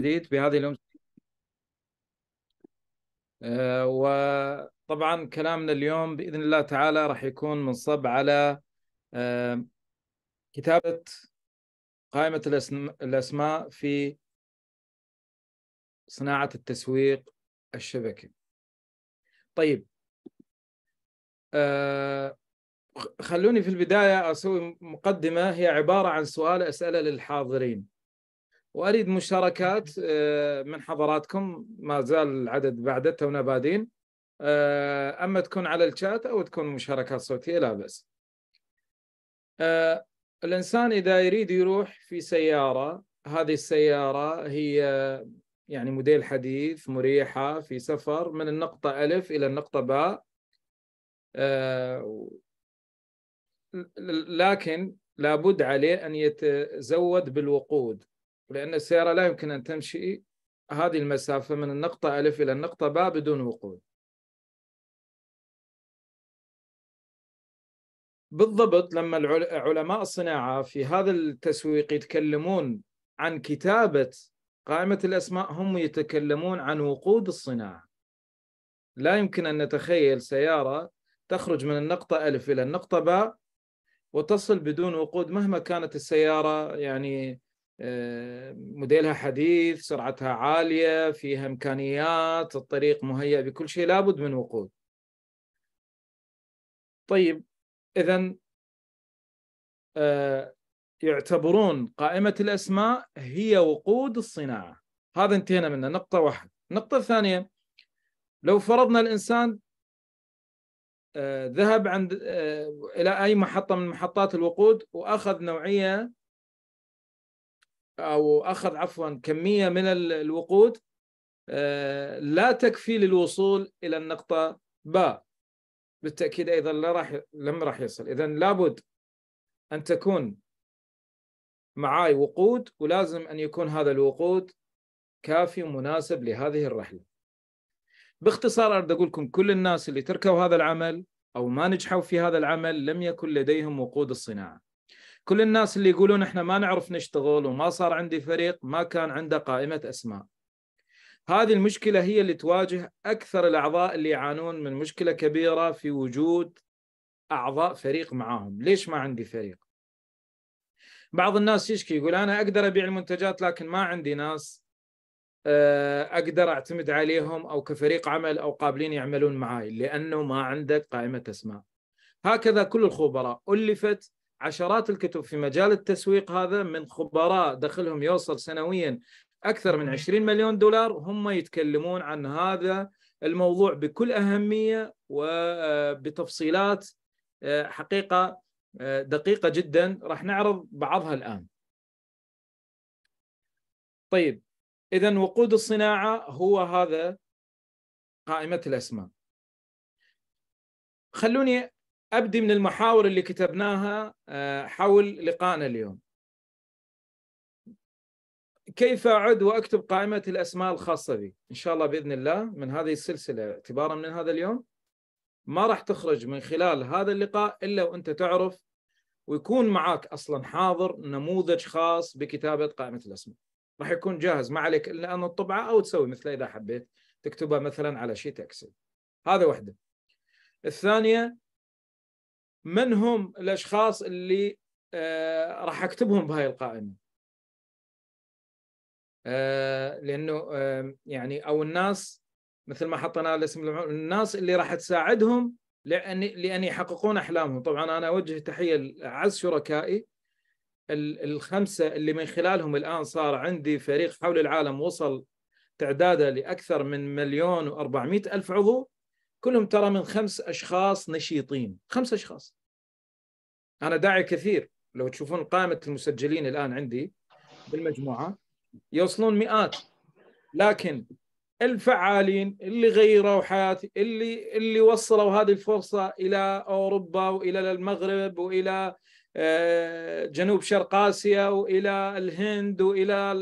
جديد في هذه الأمس آه، وطبعا كلامنا اليوم بإذن الله تعالى راح يكون منصب على آه، كتابة قائمة الأسماء في صناعة التسويق الشبكي طيب آه، خلوني في البداية أسوي مقدمة هي عبارة عن سؤال أسأله للحاضرين واريد مشاركات آه، من حضراتكم ما زال العدد بعد تونا بادين آه، اما تكون على الشات او تكون مشاركات صوتيه لا باس. آه، الانسان اذا يريد يروح في سياره هذه السياره هي يعني موديل حديث مريحه في سفر من النقطه الف الى النقطه باء لكن لابد عليه ان يتزود بالوقود لأن السيارة لا يمكن أن تمشي هذه المسافة من النقطة ألف إلى النقطة باء بدون وقود بالضبط لما علماء الصناعة في هذا التسويق يتكلمون عن كتابة قائمة الأسماء هم يتكلمون عن وقود الصناعة لا يمكن أن نتخيل سيارة تخرج من النقطة ألف إلى النقطة باء وتصل بدون وقود مهما كانت السيارة يعني آه، موديلها حديث سرعتها عالية فيها إمكانيات الطريق مهيأ بكل شيء لابد من وقود طيب إذا آه، يعتبرون قائمة الأسماء هي وقود الصناعة هذا انتهينا منه نقطة واحدة النقطة الثانية لو فرضنا الإنسان آه، ذهب عند إلى أي محطة من محطات الوقود وأخذ نوعية او اخذ عفوا كميه من الوقود آه، لا تكفي للوصول الى النقطه باء بالتاكيد ايضا لا راح لم راح يصل اذا لابد ان تكون معاي وقود ولازم ان يكون هذا الوقود كافي ومناسب لهذه الرحله. باختصار اريد اقول لكم كل الناس اللي تركوا هذا العمل او ما نجحوا في هذا العمل لم يكن لديهم وقود الصناعه. كل الناس اللي يقولون احنا ما نعرف نشتغل وما صار عندي فريق ما كان عنده قائمه اسماء. هذه المشكله هي اللي تواجه اكثر الاعضاء اللي يعانون من مشكله كبيره في وجود اعضاء فريق معاهم، ليش ما عندي فريق؟ بعض الناس يشكي يقول انا اقدر ابيع المنتجات لكن ما عندي ناس آه، اقدر اعتمد عليهم او كفريق عمل او قابلين يعملون معاي لانه ما عندك قائمه اسماء. هكذا كل الخبراء الفت عشرات الكتب في مجال التسويق هذا من خبراء دخلهم يوصل سنويا اكثر من 20 مليون دولار هم يتكلمون عن هذا الموضوع بكل اهميه وبتفصيلات آه، آه، حقيقه آه، دقيقه جدا راح نعرض بعضها الان. طيب اذا وقود الصناعه هو هذا قائمه الاسماء. خلوني ابدي من المحاور اللي كتبناها آه، حول لقائنا اليوم. كيف اعد واكتب قائمه الاسماء الخاصه بي؟ ان شاء الله باذن الله من هذه السلسله اعتبارا من هذا اليوم ما راح تخرج من خلال هذا اللقاء الا وانت تعرف ويكون معك اصلا حاضر نموذج خاص بكتابه قائمه الاسماء. راح يكون جاهز ما عليك الا ان تطبعه او تسوي مثله اذا حبيت تكتبها مثلا على شيت اكسل. هذا وحده. الثانيه من هم الاشخاص اللي آه، راح اكتبهم بهاي القائمه آه، لانه يعني او الناس مثل ما حطينا الاسم الناس اللي راح تساعدهم لان لان يحققون احلامهم طبعا انا اوجه تحيه لاعز شركائي الخمسه اللي من خلالهم الان صار عندي فريق حول العالم وصل تعداده لاكثر من مليون و الف عضو كلهم ترى من خمس اشخاص نشيطين خمس اشخاص انا داعي كثير لو تشوفون قائمه المسجلين الان عندي بالمجموعه يوصلون مئات لكن الفعالين اللي غيروا حياتي اللي اللي وصلوا هذه الفرصه الى اوروبا والى المغرب والى آه، جنوب شرق اسيا والى الهند والى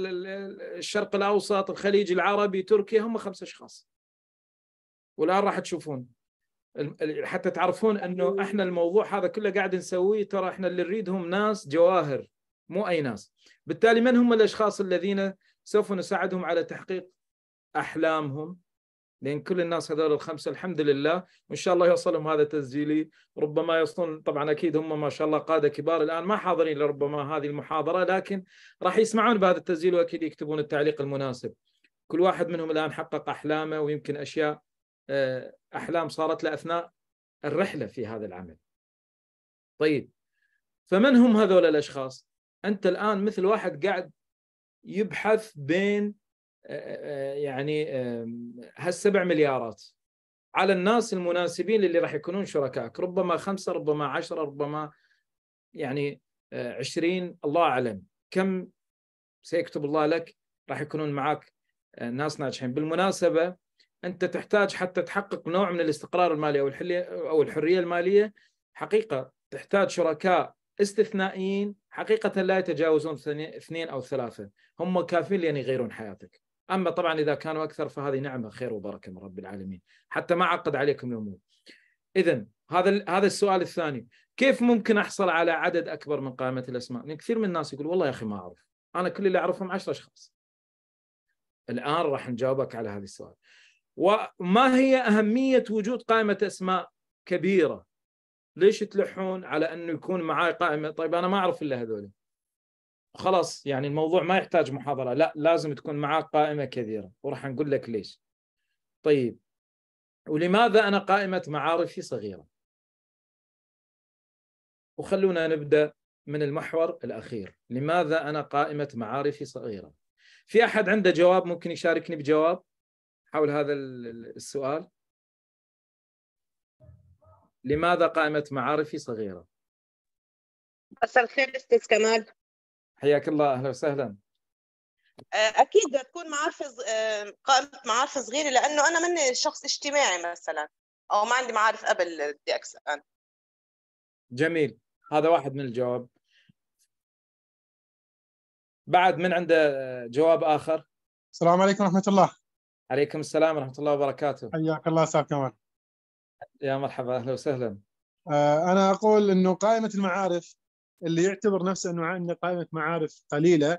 الشرق الاوسط الخليج العربي تركيا هم خمسة اشخاص والان راح تشوفون حتى تعرفون انه احنا الموضوع هذا كله قاعد نسويه ترى احنا اللي نريدهم ناس جواهر مو اي ناس بالتالي من هم الاشخاص الذين سوف نساعدهم على تحقيق احلامهم لان كل الناس هذول الخمسه الحمد لله وان شاء الله يوصلهم هذا تسجيلي ربما يصلون طبعا اكيد هم ما شاء الله قاده كبار الان ما حاضرين لربما هذه المحاضره لكن راح يسمعون بهذا التسجيل واكيد يكتبون التعليق المناسب كل واحد منهم الان حقق احلامه ويمكن اشياء آه، احلام صارت له اثناء الرحله في هذا العمل. طيب فمن هم هذول الاشخاص؟ انت الان مثل واحد قاعد يبحث بين آه، آه، يعني هالسبع مليارات على الناس المناسبين اللي راح يكونون شركائك ربما خمسة ربما عشرة ربما يعني عشرين الله أعلم كم سيكتب الله لك راح يكونون معك ناس ناجحين بالمناسبة انت تحتاج حتى تحقق نوع من الاستقرار المالي او او الحريه الماليه حقيقه تحتاج شركاء استثنائيين حقيقه لا يتجاوزون اثنين او ثلاثه هم كافيين لان يغيرون حياتك اما طبعا اذا كانوا اكثر فهذه نعمه خير وبركه من رب العالمين حتى ما عقد عليكم الامور اذا هذا هذا السؤال الثاني كيف ممكن احصل على عدد اكبر من قائمه الاسماء من كثير من الناس يقول والله يا اخي ما اعرف انا كل اللي اعرفهم 10 اشخاص الان راح نجاوبك على هذا السؤال وما هي أهمية وجود قائمة أسماء كبيرة ليش تلحون على أنه يكون معاي قائمة طيب أنا ما أعرف إلا هذول خلاص يعني الموضوع ما يحتاج محاضرة لا لازم تكون معاك قائمة كثيرة وراح نقول لك ليش طيب ولماذا أنا قائمة معارفي صغيرة وخلونا نبدأ من المحور الأخير لماذا أنا قائمة معارفي صغيرة في أحد عنده جواب ممكن يشاركني بجواب حول هذا السؤال لماذا قائمة معارفي صغيرة؟ مساء الخير استاذ كمال حياك الله اهلا وسهلا أه، اكيد بدها تكون معارفي أه، قائمه معارف صغيره لانه انا مني شخص اجتماعي مثلا او ما عندي معارف قبل بدي أنا جميل هذا واحد من الجواب بعد من عنده جواب اخر السلام عليكم ورحمه الله عليكم السلام ورحمه الله وبركاته حياك الله استاذ كمال يا مرحبا اهلا وسهلا آه، انا اقول انه قائمه المعارف اللي يعتبر نفسه انه عندنا قائمه معارف قليله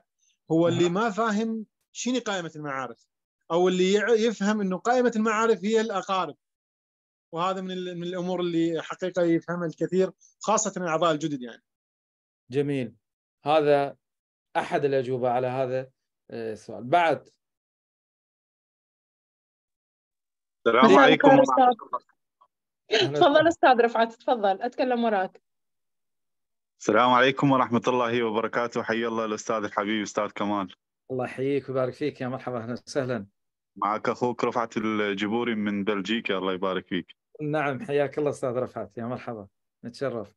هو نعم. اللي ما فاهم شنو قائمه المعارف او اللي يفهم انه قائمه المعارف هي الاقارب وهذا من من الامور اللي حقيقه يفهمها الكثير خاصه الاعضاء الجدد يعني جميل هذا احد الاجوبه على هذا آه، السؤال بعد السلام عليكم تفضل استاذ رفعت تفضل اتكلم وراك السلام عليكم ورحمه الله وبركاته حي الله الاستاذ الحبيب استاذ كمال الله يحييك ويبارك فيك يا مرحبا اهلا وسهلا معك اخوك رفعت الجبوري من بلجيكا الله يبارك فيك نعم حياك الله استاذ رفعت يا مرحبا نتشرف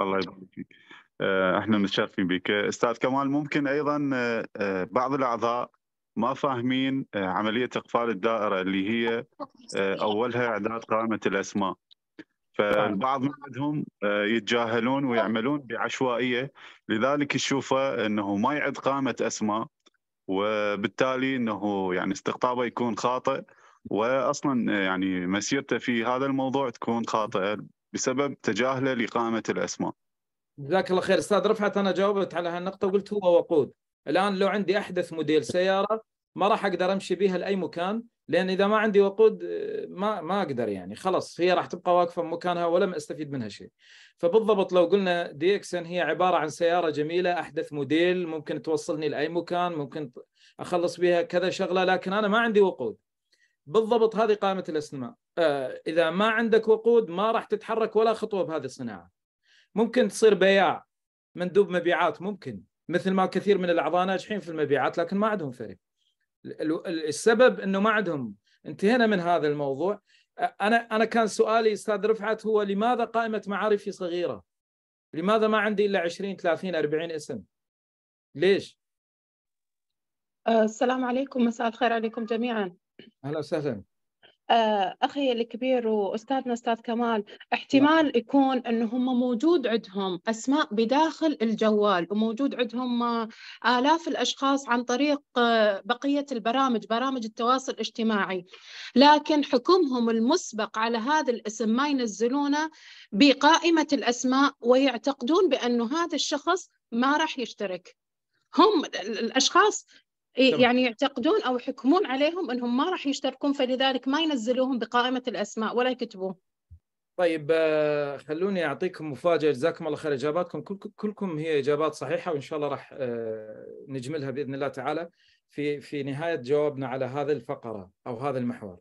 الله يبارك فيك آه، احنا متشرفين بك استاذ كمال ممكن ايضا آه، آه، بعض الاعضاء ما فاهمين آه، عمليه اقفال الدائره اللي هي آه، اولها اعداد قائمه الاسماء طيب. فالبعض منهم آه، يتجاهلون ويعملون بعشوائيه لذلك تشوفه انه ما يعد قائمه اسماء وبالتالي انه يعني استقطابه يكون خاطئ واصلا يعني مسيرته في هذا الموضوع تكون خاطئه بسبب تجاهله لقائمه الاسماء. جزاك الله خير استاذ رفعت انا جاوبت على هالنقطه وقلت هو وقود الان لو عندي احدث موديل سياره ما راح اقدر امشي بها لاي مكان لان اذا ما عندي وقود ما ما اقدر يعني خلاص هي راح تبقى واقفه مكانها ولم استفيد منها شيء. فبالضبط لو قلنا دي اكسن هي عباره عن سياره جميله احدث موديل ممكن توصلني لاي مكان ممكن اخلص بها كذا شغله لكن انا ما عندي وقود. بالضبط هذه قائمه الاسماء. آه اذا ما عندك وقود ما راح تتحرك ولا خطوه بهذه الصناعه. ممكن تصير بياع مندوب مبيعات ممكن مثل ما كثير من الاعضاء ناجحين في المبيعات لكن ما عندهم فريق السبب انه ما عندهم انتهينا من هذا الموضوع انا انا كان سؤالي استاذ رفعت هو لماذا قائمه معارفي صغيره؟ لماذا ما عندي الا 20 30 40 اسم؟ ليش؟ آه، السلام عليكم مساء الخير عليكم جميعا اهلا وسهلا آه، أخي الكبير وأستاذنا أستاذ كمال نعم. احتمال يكون أنه هم موجود عندهم أسماء بداخل الجوال وموجود عندهم آه، آلاف الأشخاص عن طريق آه، بقية البرامج برامج التواصل الاجتماعي لكن حكمهم المسبق على هذا الاسم ما ينزلونه بقائمة الأسماء ويعتقدون بأنه هذا الشخص ما راح يشترك هم الاشخاص إيه، يعني يعتقدون او يحكمون عليهم انهم ما راح يشتركون فلذلك ما ينزلوهم بقائمه الاسماء ولا يكتبوه. طيب آه، خلوني اعطيكم مفاجاه جزاكم الله خير اجاباتكم كلكم هي اجابات صحيحه وان شاء الله راح آه، نجملها باذن الله تعالى في في نهايه جوابنا على هذه الفقره او هذا المحور.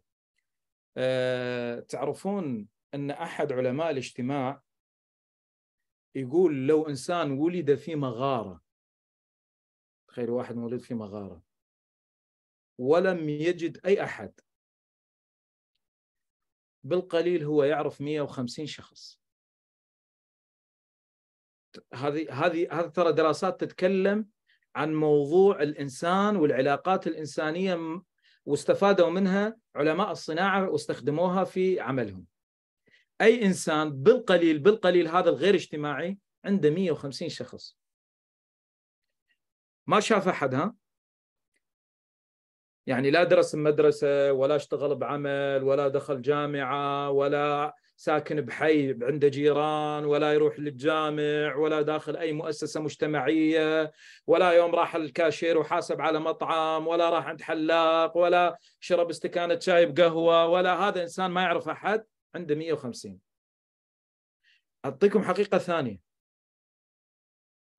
آه، تعرفون ان احد علماء الاجتماع يقول لو انسان ولد في مغاره تخيل واحد مولود في مغاره ولم يجد أي أحد بالقليل هو يعرف 150 شخص هذه هذه هذه ترى دراسات تتكلم عن موضوع الانسان والعلاقات الانسانيه واستفادوا منها علماء الصناعه واستخدموها في عملهم. اي انسان بالقليل بالقليل هذا الغير اجتماعي عنده 150 شخص. ما شاف احد ها؟ يعني لا درس مدرسة ولا اشتغل بعمل ولا دخل جامعة ولا ساكن بحي عنده جيران ولا يروح للجامع ولا داخل أي مؤسسة مجتمعية ولا يوم راح الكاشير وحاسب على مطعم ولا راح عند حلاق ولا شرب استكانة شاي بقهوة ولا هذا إنسان ما يعرف أحد عنده 150 أعطيكم حقيقة ثانية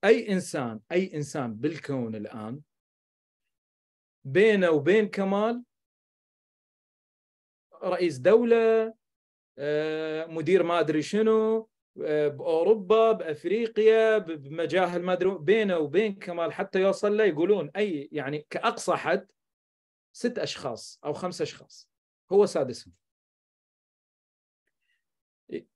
أي إنسان أي إنسان بالكون الآن بينه وبين كمال رئيس دوله آه، مدير ما ادري شنو آه، باوروبا بافريقيا بمجاهل ما ادري بينه وبين كمال حتى يوصل له يقولون اي يعني كاقصى حد ست اشخاص او خمس اشخاص هو سادسهم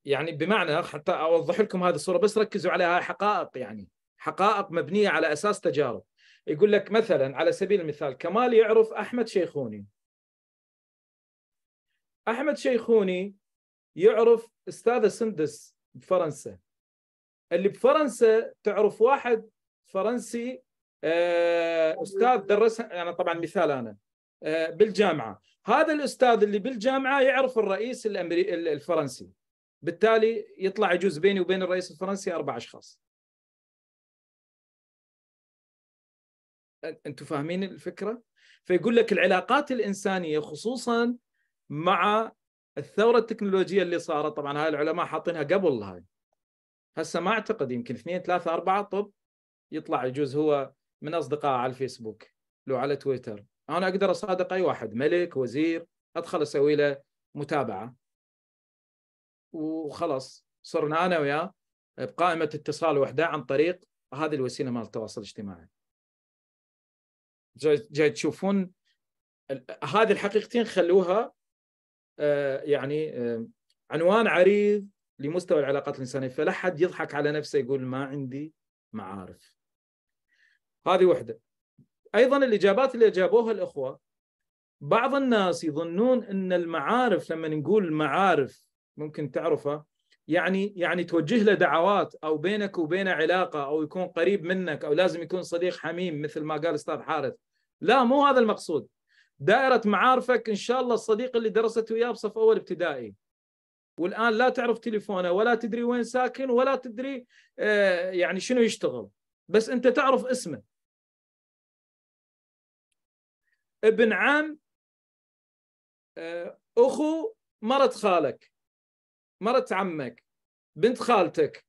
يعني بمعنى حتى اوضح لكم هذه الصوره بس ركزوا على حقائق يعني حقائق مبنيه على اساس تجارب يقول لك مثلا على سبيل المثال كمال يعرف احمد شيخوني احمد شيخوني يعرف استاذه سندس بفرنسا اللي بفرنسا تعرف واحد فرنسي آه، استاذ درس انا طبعا مثال انا آه، بالجامعه هذا الاستاذ اللي بالجامعه يعرف الرئيس الامري الفرنسي بالتالي يطلع يجوز بيني وبين الرئيس الفرنسي اربع اشخاص انتم فاهمين الفكره؟ فيقول لك العلاقات الانسانيه خصوصا مع الثوره التكنولوجيه اللي صارت طبعا هاي العلماء حاطينها قبل هاي هسه ما اعتقد يمكن اثنين ثلاثه اربعه طب يطلع يجوز هو من اصدقائه على الفيسبوك لو على تويتر انا اقدر اصادق اي واحد ملك وزير ادخل اسوي له متابعه وخلاص صرنا انا وياه بقائمه اتصال وحده عن طريق هذه الوسيله مال التواصل الاجتماعي جاي تشوفون هذه الحقيقتين خلوها آه، يعني آه، عنوان عريض لمستوى العلاقات الانسانيه فلا حد يضحك على نفسه يقول ما عندي معارف هذه وحده ايضا الاجابات اللي جابوها الاخوه بعض الناس يظنون ان المعارف لما نقول معارف ممكن تعرفه يعني يعني توجه له دعوات او بينك وبينه علاقه او يكون قريب منك او لازم يكون صديق حميم مثل ما قال استاذ حارث لا مو هذا المقصود دائره معارفك ان شاء الله الصديق اللي درست وياه بصف اول ابتدائي والان لا تعرف تليفونه ولا تدري وين ساكن ولا تدري آه، يعني شنو يشتغل بس انت تعرف اسمه ابن عم آه، اخو مرة خالك مرت عمك بنت خالتك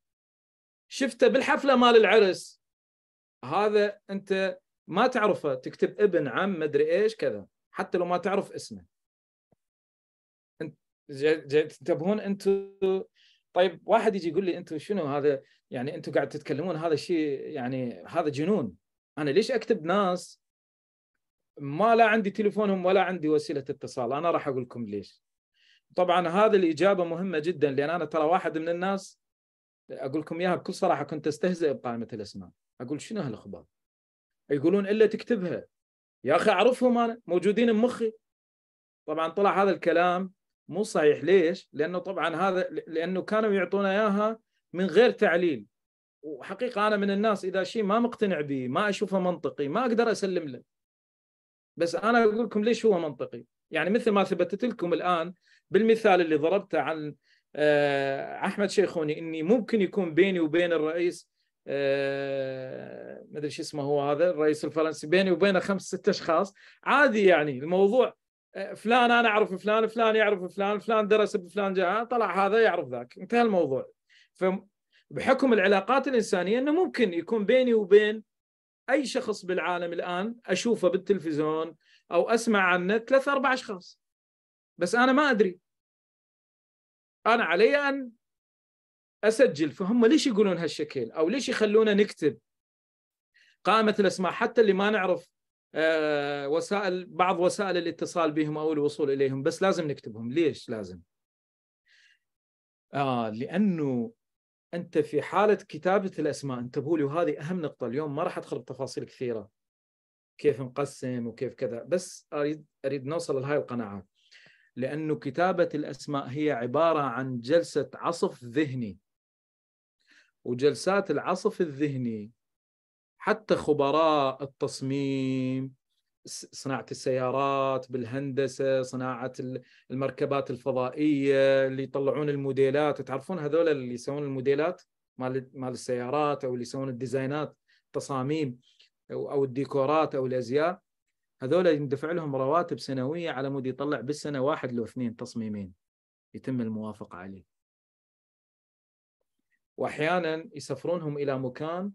شفته بالحفله مال العرس هذا انت ما تعرفه تكتب ابن عم مدري ايش كذا حتى لو ما تعرف اسمه انت تنتبهون انتم طيب واحد يجي يقول لي انتم شنو هذا يعني انتم قاعد تتكلمون هذا شيء يعني هذا جنون انا ليش اكتب ناس ما لا عندي تليفونهم ولا عندي وسيله اتصال انا راح اقول لكم ليش طبعا هذه الاجابه مهمه جدا لان انا ترى واحد من الناس اقول لكم اياها بكل صراحه كنت استهزئ بقائمه الاسماء اقول شنو هالاخبار؟ يقولون الا تكتبها يا اخي اعرفهم انا موجودين بمخي طبعا طلع هذا الكلام مو صحيح ليش؟ لانه طبعا هذا لانه كانوا يعطونا اياها من غير تعليل وحقيقه انا من الناس اذا شيء ما مقتنع به ما اشوفه منطقي ما اقدر اسلم له بس انا اقول لكم ليش هو منطقي يعني مثل ما ثبتت لكم الان بالمثال اللي ضربته عن آه، احمد شيخوني اني ممكن يكون بيني وبين الرئيس آه، ما ادري شو اسمه هو هذا الرئيس الفرنسي بيني وبينه خمس ست اشخاص عادي يعني الموضوع آه، فلان انا اعرف فلان فلان يعرف فلان فلان درس بفلان جاء طلع هذا يعرف ذاك انتهى الموضوع فبحكم العلاقات الانسانيه انه ممكن يكون بيني وبين اي شخص بالعالم الان اشوفه بالتلفزيون او اسمع عنه ثلاث اربع اشخاص بس انا ما ادري انا علي ان اسجل فهم ليش يقولون هالشكل او ليش يخلونا نكتب قائمه الاسماء حتى اللي ما نعرف آه، وسائل بعض وسائل الاتصال بهم او الوصول اليهم بس لازم نكتبهم ليش لازم آه لانه انت في حاله كتابه الاسماء انتبهوا لي وهذه اهم نقطه اليوم ما راح ادخل بتفاصيل كثيره كيف نقسم وكيف كذا بس اريد اريد نوصل لهاي القناعات لأن كتابة الأسماء هي عبارة عن جلسة عصف ذهني وجلسات العصف الذهني حتى خبراء التصميم صناعة السيارات بالهندسة صناعة المركبات الفضائية اللي يطلعون الموديلات تعرفون هذول اللي يسوون الموديلات مال مال السيارات أو اللي يسوون الديزاينات تصاميم أو الديكورات أو الأزياء هذول يندفع لهم رواتب سنويه على مود يطلع بالسنه واحد لو اثنين تصميمين يتم الموافقه عليه. واحيانا يسفرونهم الى مكان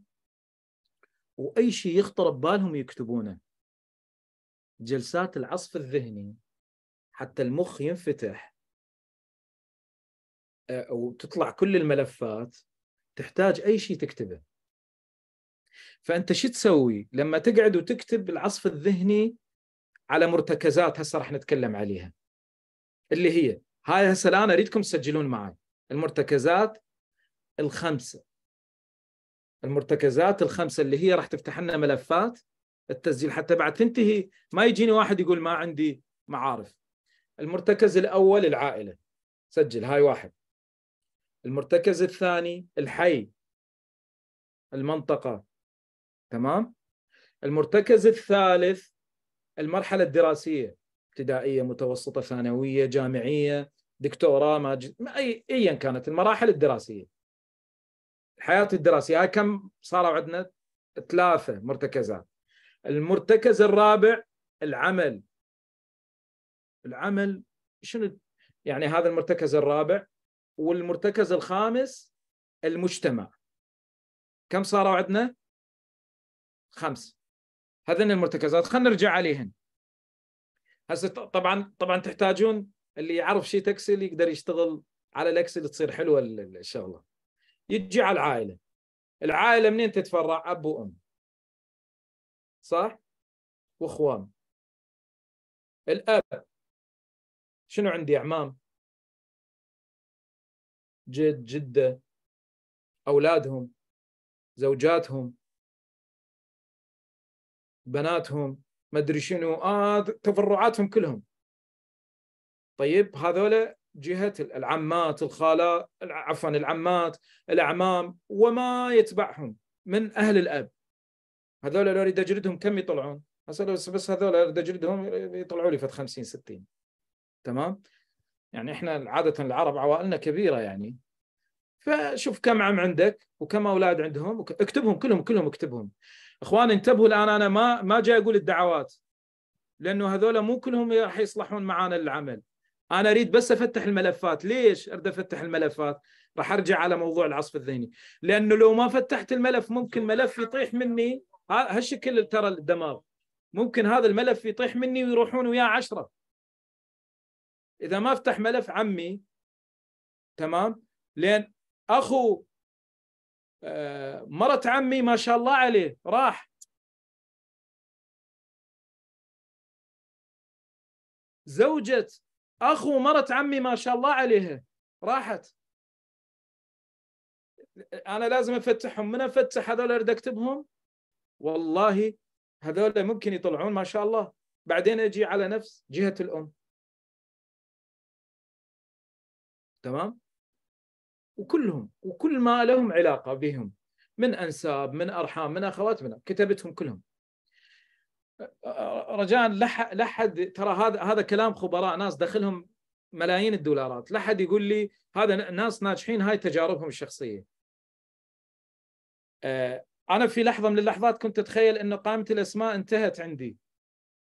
واي شيء يخطر ببالهم يكتبونه. جلسات العصف الذهني حتى المخ ينفتح آه، وتطلع كل الملفات تحتاج اي شيء تكتبه فانت شو تسوي لما تقعد وتكتب العصف الذهني على مرتكزات هسه راح نتكلم عليها اللي هي هاي هسه الان اريدكم تسجلون معي المرتكزات الخمسه المرتكزات الخمسه اللي هي راح تفتح لنا ملفات التسجيل حتى بعد تنتهي ما يجيني واحد يقول ما عندي معارف المرتكز الاول العائله سجل هاي واحد المرتكز الثاني الحي المنطقه تمام المرتكز الثالث المرحله الدراسيه ابتدائيه متوسطه ثانويه جامعيه دكتوراه ماجد اي ايا كانت المراحل الدراسيه الحياه الدراسيه هاي كم صاروا عندنا ثلاثه مرتكزات المرتكز الرابع العمل العمل شنو يعني هذا المرتكز الرابع والمرتكز الخامس المجتمع كم صاروا عندنا خمس هذين المرتكزات خلينا نرجع عليهن هسه طبعا طبعا تحتاجون اللي يعرف شيء تكسل يقدر يشتغل على الاكسل تصير حلوه الشغله يجي على العائله العائله منين تتفرع اب وام صح واخوان الاب شنو عندي اعمام جد جده اولادهم زوجاتهم بناتهم ما ادري شنو اه تبرعاتهم كلهم طيب هذول جهه العمات الخالات عفوا العمات الاعمام وما يتبعهم من اهل الاب هذول لو اريد اجلدهم كم يطلعون؟ بس هذول اريد اجلدهم يطلعوا لي فت 50 60 تمام؟ يعني احنا عاده العرب عوائلنا كبيره يعني فشوف كم عم عندك وكم اولاد عندهم اكتبهم كلهم كلهم اكتبهم اخوان انتبهوا الان انا ما ما جاي اقول الدعوات لانه هذول مو كلهم راح يصلحون معانا للعمل انا اريد بس افتح الملفات ليش اريد افتح الملفات راح ارجع على موضوع العصف الذهني لانه لو ما فتحت الملف ممكن ملف يطيح مني هالشكل ترى الدماغ ممكن هذا الملف يطيح مني ويروحون وياه عشرة اذا ما افتح ملف عمي تمام لان اخو آه، مرت عمي ما شاء الله عليه راح زوجة أخو مرت عمي ما شاء الله عليها راحت أنا لازم أفتحهم من أفتح هذول أريد أكتبهم والله هذول ممكن يطلعون ما شاء الله بعدين أجي على نفس جهة الأم تمام وكلهم وكل ما لهم علاقه بهم من انساب من ارحام من اخوات من كتبتهم كلهم رجاء لا حد ترى هذا هذا كلام خبراء ناس دخلهم ملايين الدولارات لا حد يقول لي هذا ناس ناجحين هاي تجاربهم الشخصيه انا في لحظه من اللحظات كنت اتخيل ان قائمه الاسماء انتهت عندي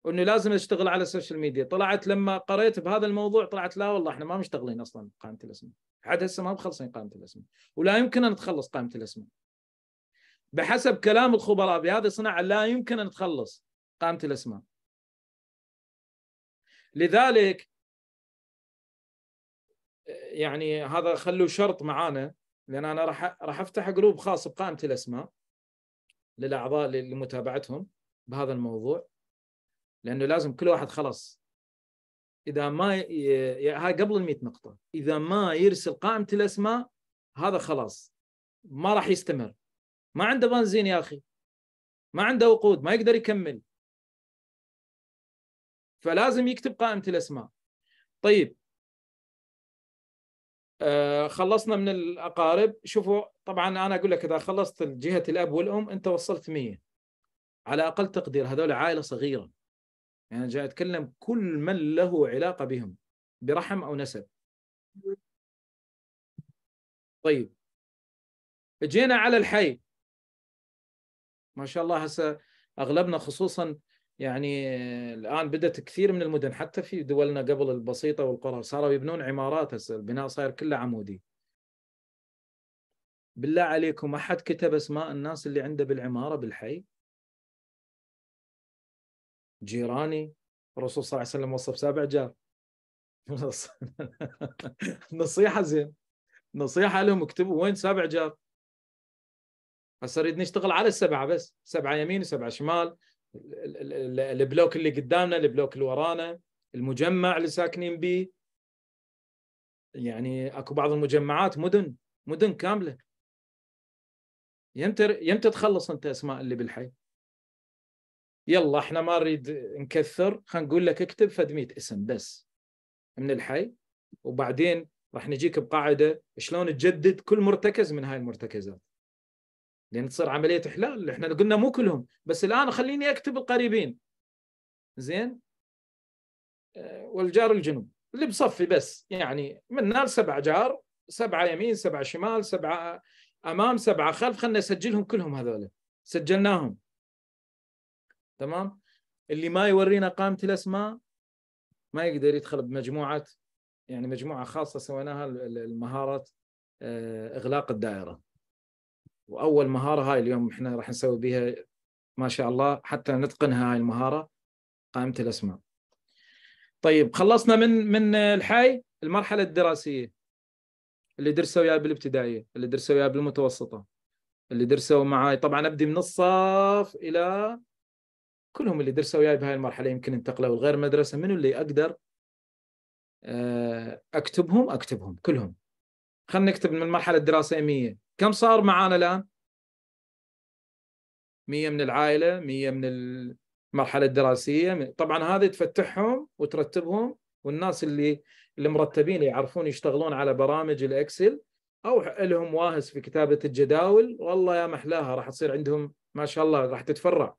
وانه لازم اشتغل على السوشيال ميديا طلعت لما قريت بهذا الموضوع طلعت لا والله احنا ما مشتغلين اصلا بقائمه الاسماء حد هسه ما مخلصين قائمه الاسماء ولا يمكن ان نتخلص قائمه الاسماء بحسب كلام الخبراء بهذه الصناعه لا يمكن ان نتخلص قائمه الاسماء لذلك يعني هذا خلوا شرط معانا لان انا راح راح افتح جروب خاص بقائمه الاسماء للاعضاء لمتابعتهم بهذا الموضوع لانه لازم كل واحد خلص اذا ما ي... هاي قبل ال 100 نقطه اذا ما يرسل قائمه الاسماء هذا خلاص ما راح يستمر ما عنده بنزين يا اخي ما عنده وقود ما يقدر يكمل فلازم يكتب قائمه الاسماء طيب آه خلصنا من الاقارب شوفوا طبعا انا اقول لك اذا خلصت جهه الاب والام انت وصلت 100 على اقل تقدير هذول عائله صغيره يعني جاء أتكلم كل من له علاقة بهم برحم أو نسب طيب جينا على الحي ما شاء الله هسه أغلبنا خصوصا يعني الآن بدأت كثير من المدن حتى في دولنا قبل البسيطة والقرى صاروا يبنون عمارات هسه البناء صاير كله عمودي بالله عليكم أحد كتب أسماء الناس اللي عنده بالعمارة بالحي جيراني الرسول صلى الله عليه وسلم وصف سابع جار نصيحه زين نصيحه لهم اكتبوا وين سابع جار هسه نريد نشتغل على السبعه بس سبعه يمين وسبعه شمال البلوك اللي قدامنا البلوك اللي ورانا المجمع اللي ساكنين به يعني اكو بعض المجمعات مدن مدن كامله يمتى يمتى تخلص انت اسماء اللي بالحي يلا احنا ما نريد نكثر خلينا نقول لك اكتب فد 100 اسم بس من الحي وبعدين راح نجيك بقاعده شلون تجدد كل مرتكز من هاي المرتكزات لان تصير عمليه احلال احنا قلنا مو كلهم بس الان خليني اكتب القريبين زين آه، والجار الجنوب اللي بصفي بس يعني من نال سبع جار سبعه يمين سبعه شمال سبعه امام سبعه خلف خلنا نسجلهم كلهم هذول سجلناهم تمام اللي ما يورينا قائمه الاسماء ما يقدر يدخل بمجموعه يعني مجموعه خاصه سويناها المهاره آه، اغلاق الدائره واول مهاره هاي اليوم احنا راح نسوي بها ما شاء الله حتى نتقنها هاي المهاره قائمه الاسماء طيب خلصنا من من الحي المرحله الدراسيه اللي درسوا وياي بالابتدائيه اللي درسوا وياي بالمتوسطه اللي درسوا معي طبعا ابدي من الصف الى كلهم اللي درسوا وياي بهاي المرحله يمكن انتقلوا لغير مدرسه منو اللي اقدر آه، اكتبهم اكتبهم كلهم خلينا نكتب من المرحله الدراسيه 100 كم صار معانا الان 100 من العائله 100 من المرحله الدراسيه طبعا هذه تفتحهم وترتبهم والناس اللي اللي مرتبين يعرفون يشتغلون على برامج الاكسل او لهم واهس في كتابه الجداول والله يا محلاها راح تصير عندهم ما شاء الله راح تتفرع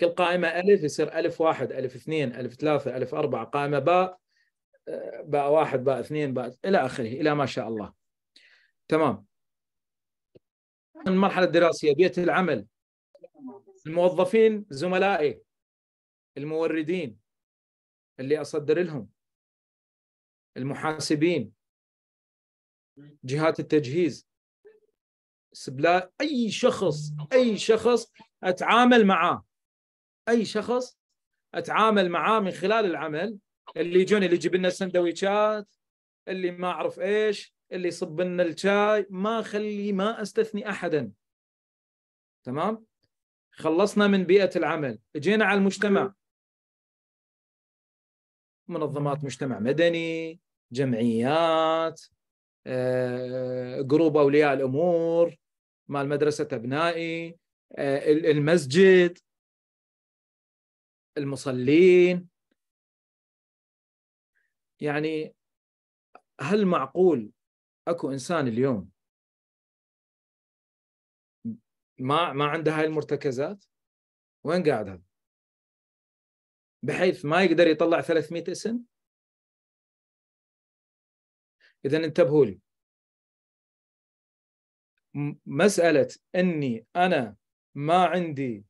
كل قائمه الف يصير الف واحد الف اثنين الف ثلاثه الف اربعه قائمه باء آه، باء واحد باء اثنين باء الى اخره الى ما شاء الله تمام المرحله الدراسيه بيئه العمل الموظفين زملائي الموردين اللي اصدر لهم المحاسبين جهات التجهيز سبلا اي شخص اي شخص اتعامل معاه اي شخص اتعامل معاه من خلال العمل اللي يجوني اللي يجيب لنا السندويتشات اللي ما اعرف ايش اللي يصب لنا الشاي ما خلي ما استثني احدا تمام خلصنا من بيئه العمل جينا على المجتمع منظمات مجتمع مدني جمعيات آه، جروب اولياء الامور مال مدرسه ابنائي آه، المسجد المصلين يعني هل معقول اكو انسان اليوم ما ما عنده هاي المرتكزات وين قاعد هذا بحيث ما يقدر يطلع 300 اسم اذا انتبهوا لي مساله اني انا ما عندي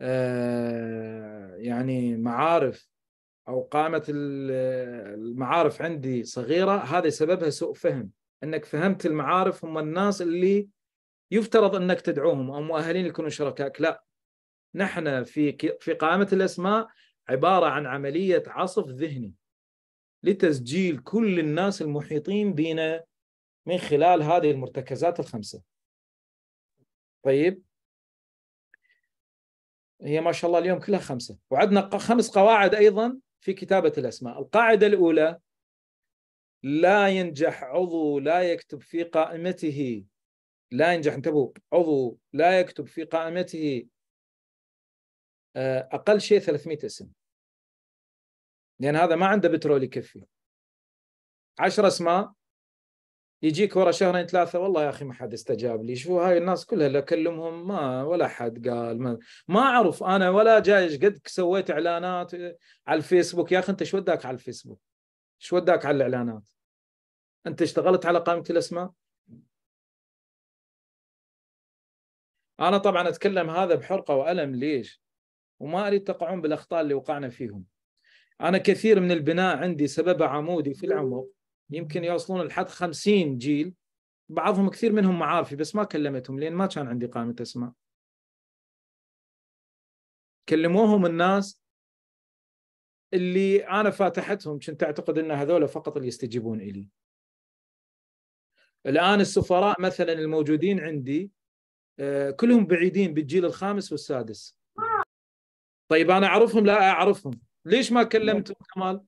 آه يعني معارف او قائمه المعارف عندي صغيره هذا سببها سوء فهم انك فهمت المعارف هم الناس اللي يفترض انك تدعوهم او مؤهلين يكونوا شركائك لا نحن في في قائمه الاسماء عباره عن عمليه عصف ذهني لتسجيل كل الناس المحيطين بنا من خلال هذه المرتكزات الخمسه طيب هي ما شاء الله اليوم كلها خمسه وعندنا خمس قواعد ايضا في كتابه الاسماء القاعده الاولى لا ينجح عضو لا يكتب في قائمته لا ينجح انتبهوا عضو لا يكتب في قائمته آه، اقل شيء 300 اسم لان هذا ما عنده بترول يكفي 10 اسماء يجيك ورا شهرين ثلاثه والله يا اخي ما حد استجاب لي شو هاي الناس كلها اللي اكلمهم ما ولا حد قال ما, ما اعرف انا ولا جاي قد سويت اعلانات على الفيسبوك يا اخي انت شو وداك على الفيسبوك؟ شو وداك على الاعلانات؟ انت اشتغلت على قائمه الاسماء؟ انا طبعا اتكلم هذا بحرقه والم ليش؟ وما اريد تقعون بالاخطاء اللي وقعنا فيهم. انا كثير من البناء عندي سبب عمودي في العمق يمكن يوصلون لحد 50 جيل بعضهم كثير منهم معارفي بس ما كلمتهم لان ما كان عندي قائمه اسماء كلموهم الناس اللي انا فاتحتهم كنت اعتقد ان هذول فقط اللي يستجيبون الي الان السفراء مثلا الموجودين عندي آه، كلهم بعيدين بالجيل الخامس والسادس طيب انا اعرفهم لا اعرفهم ليش ما كلمتهم كمال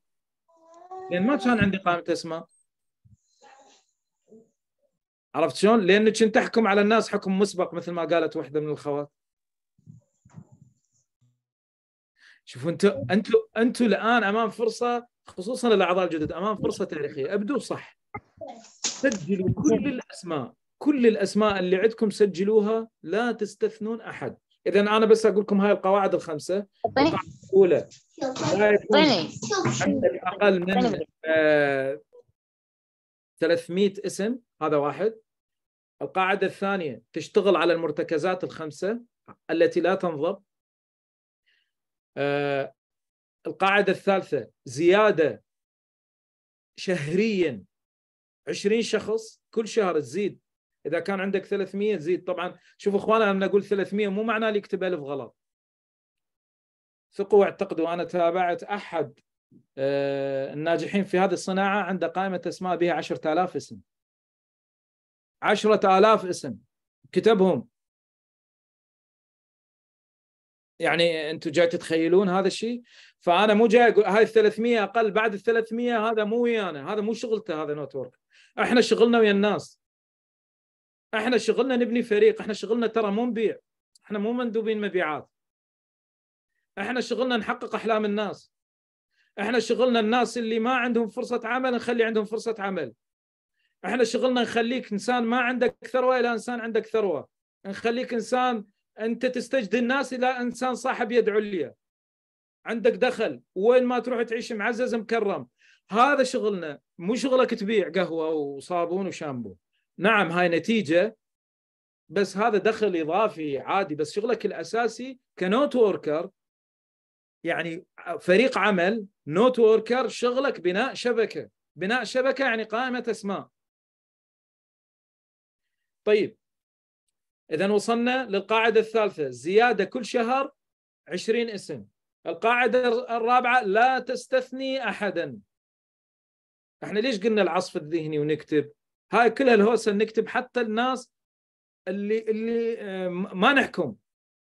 لان ما كان عندي قائمه اسماء عرفت شلون؟ لانك كنت تحكم على الناس حكم مسبق مثل ما قالت واحده من الخوات شوفوا انتوا انتوا انتوا الان امام فرصه خصوصا الاعضاء الجدد امام فرصه تاريخيه ابدوا صح سجلوا كل الاسماء كل الاسماء اللي عندكم سجلوها لا تستثنون احد اذا انا بس اقول لكم هاي القواعد الخمسه طيب. القاعده الاولى طيب. اقل من 300 طيب. آه، اسم هذا واحد القاعده الثانيه تشتغل على المرتكزات الخمسه التي لا تنضب آه، القاعده الثالثه زياده شهريا 20 شخص كل شهر تزيد اذا كان عندك 300 زيد طبعا شوف اخوانا لما اقول 300 مو معناه اللي يكتب 1000 غلط ثقوا واعتقدوا انا تابعت احد آه، الناجحين في هذه الصناعه عنده قائمه اسماء بها 10000 اسم 10000 اسم كتبهم يعني انتم جاي تتخيلون هذا الشيء فانا مو جاي اقول هاي ال 300 اقل بعد ال 300 هذا مو ويانا هذا مو شغلته هذا نوت احنا شغلنا ويا الناس احنا شغلنا نبني فريق احنا شغلنا ترى مو نبيع احنا مو مندوبين مبيعات احنا شغلنا نحقق احلام الناس احنا شغلنا الناس اللي ما عندهم فرصه عمل نخلي عندهم فرصه عمل احنا شغلنا نخليك انسان ما عندك ثروه الى انسان عندك ثروه نخليك انسان انت تستجدي الناس الى انسان صاحب يد عليا عندك دخل وين ما تروح تعيش معزز مكرم هذا شغلنا مو شغلك تبيع قهوه وصابون وشامبو نعم هاي نتيجه بس هذا دخل اضافي عادي بس شغلك الاساسي كنوت وركر يعني فريق عمل نوت وركر شغلك بناء شبكه بناء شبكه يعني قائمه اسماء طيب اذا وصلنا للقاعده الثالثه زياده كل شهر 20 اسم القاعده الرابعه لا تستثني احدا احنا ليش قلنا العصف الذهني ونكتب هاي كلها الهوسه نكتب حتى الناس اللي اللي آه، ما نحكم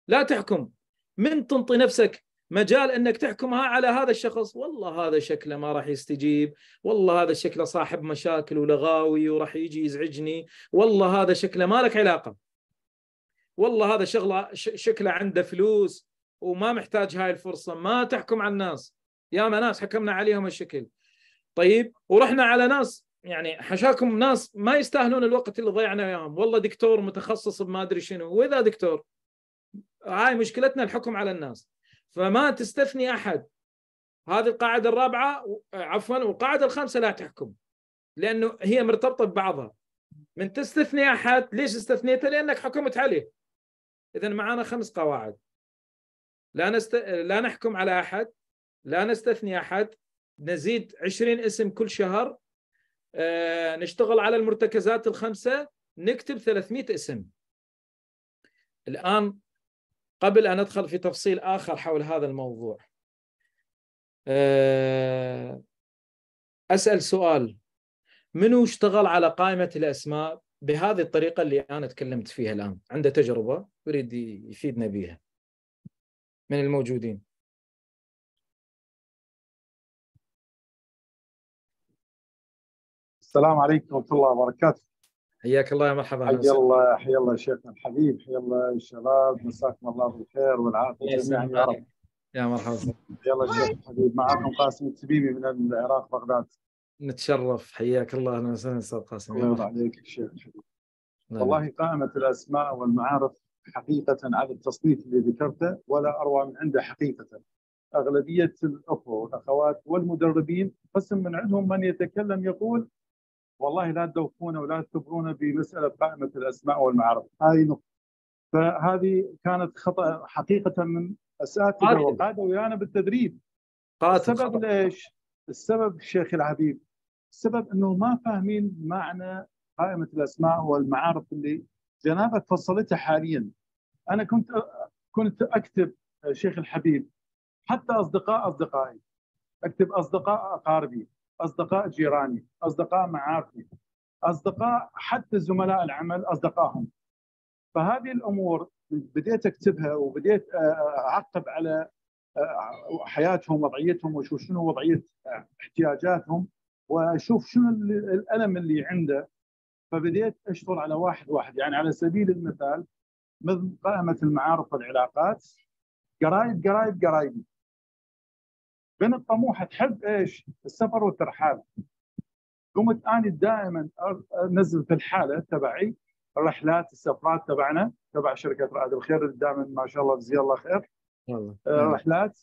لا تحكم من تنطي نفسك مجال انك تحكمها على هذا الشخص والله هذا شكله ما راح يستجيب والله هذا شكله صاحب مشاكل ولغاوي وراح يجي يزعجني والله هذا شكله ما لك علاقه والله هذا شغله شكله عنده فلوس وما محتاج هاي الفرصه ما تحكم على الناس يا ما ناس حكمنا عليهم الشكل طيب ورحنا على ناس يعني حشاكم ناس ما يستاهلون الوقت اللي ضيعنا وياهم والله دكتور متخصص بما ادري شنو واذا دكتور هاي مشكلتنا الحكم على الناس فما تستثني احد هذه القاعده الرابعه عفوا والقاعده الخامسه لا تحكم لانه هي مرتبطه ببعضها من تستثني احد ليش استثنيته؟ لانك حكمت عليه اذا معانا خمس قواعد لا نست... لا نحكم على احد لا نستثني احد نزيد 20 اسم كل شهر آه، نشتغل على المرتكزات الخمسه نكتب 300 اسم الان قبل ان ادخل في تفصيل اخر حول هذا الموضوع آه، اسال سؤال منو اشتغل على قائمه الاسماء بهذه الطريقه اللي انا تكلمت فيها الان عنده تجربه يريد يفيدنا بها من الموجودين السلام عليكم ورحمه الله وبركاته حياك الله يا مرحبا حيا الله حيا الله شيخنا الحبيب حيا الله الشباب مساكم الله بالخير والعافيه جميعا يا رب يا مرحبا حيا الله شيخنا الحبيب معكم قاسم التبيبي من العراق بغداد نتشرف حياك الله اهلا وسهلا استاذ قاسم الله عليك الشيخ الحبيب نعم. والله قائمه الاسماء والمعارف حقيقه على التصنيف اللي ذكرته ولا اروع من عنده حقيقه اغلبيه الاخوه والاخوات والمدربين قسم من عندهم من يتكلم يقول والله لا تدوخونا ولا تكبرونا بمساله قائمه الاسماء والمعارف هذه نقطه فهذه كانت خطا حقيقه من اساتذه وقاده ويانا بالتدريب السبب ليش؟ السبب الشيخ العبيد السبب انه ما فاهمين معنى قائمه الاسماء والمعارف اللي جنابك فصلتها حاليا انا كنت كنت اكتب شيخ الحبيب حتى اصدقاء اصدقائي اكتب اصدقاء اقاربي اصدقاء جيراني، اصدقاء معارفي، اصدقاء حتى زملاء العمل اصدقائهم. فهذه الامور بديت اكتبها وبديت آه، آه، اعقب على آه، حياتهم وضعيتهم واشوف شنو وضعيه احتياجاتهم واشوف شنو الالم اللي عنده فبديت اشتغل على واحد واحد يعني على سبيل المثال من قائمه المعارف والعلاقات قرايب قرايب قرايبي بنت طموحه تحب ايش؟ السفر والترحال قمت اني دائما انزل في الحاله تبعي الرحلات السفرات تبعنا تبع شركه رائد الخير دائما ما شاء الله جزاها الله خير آه، رحلات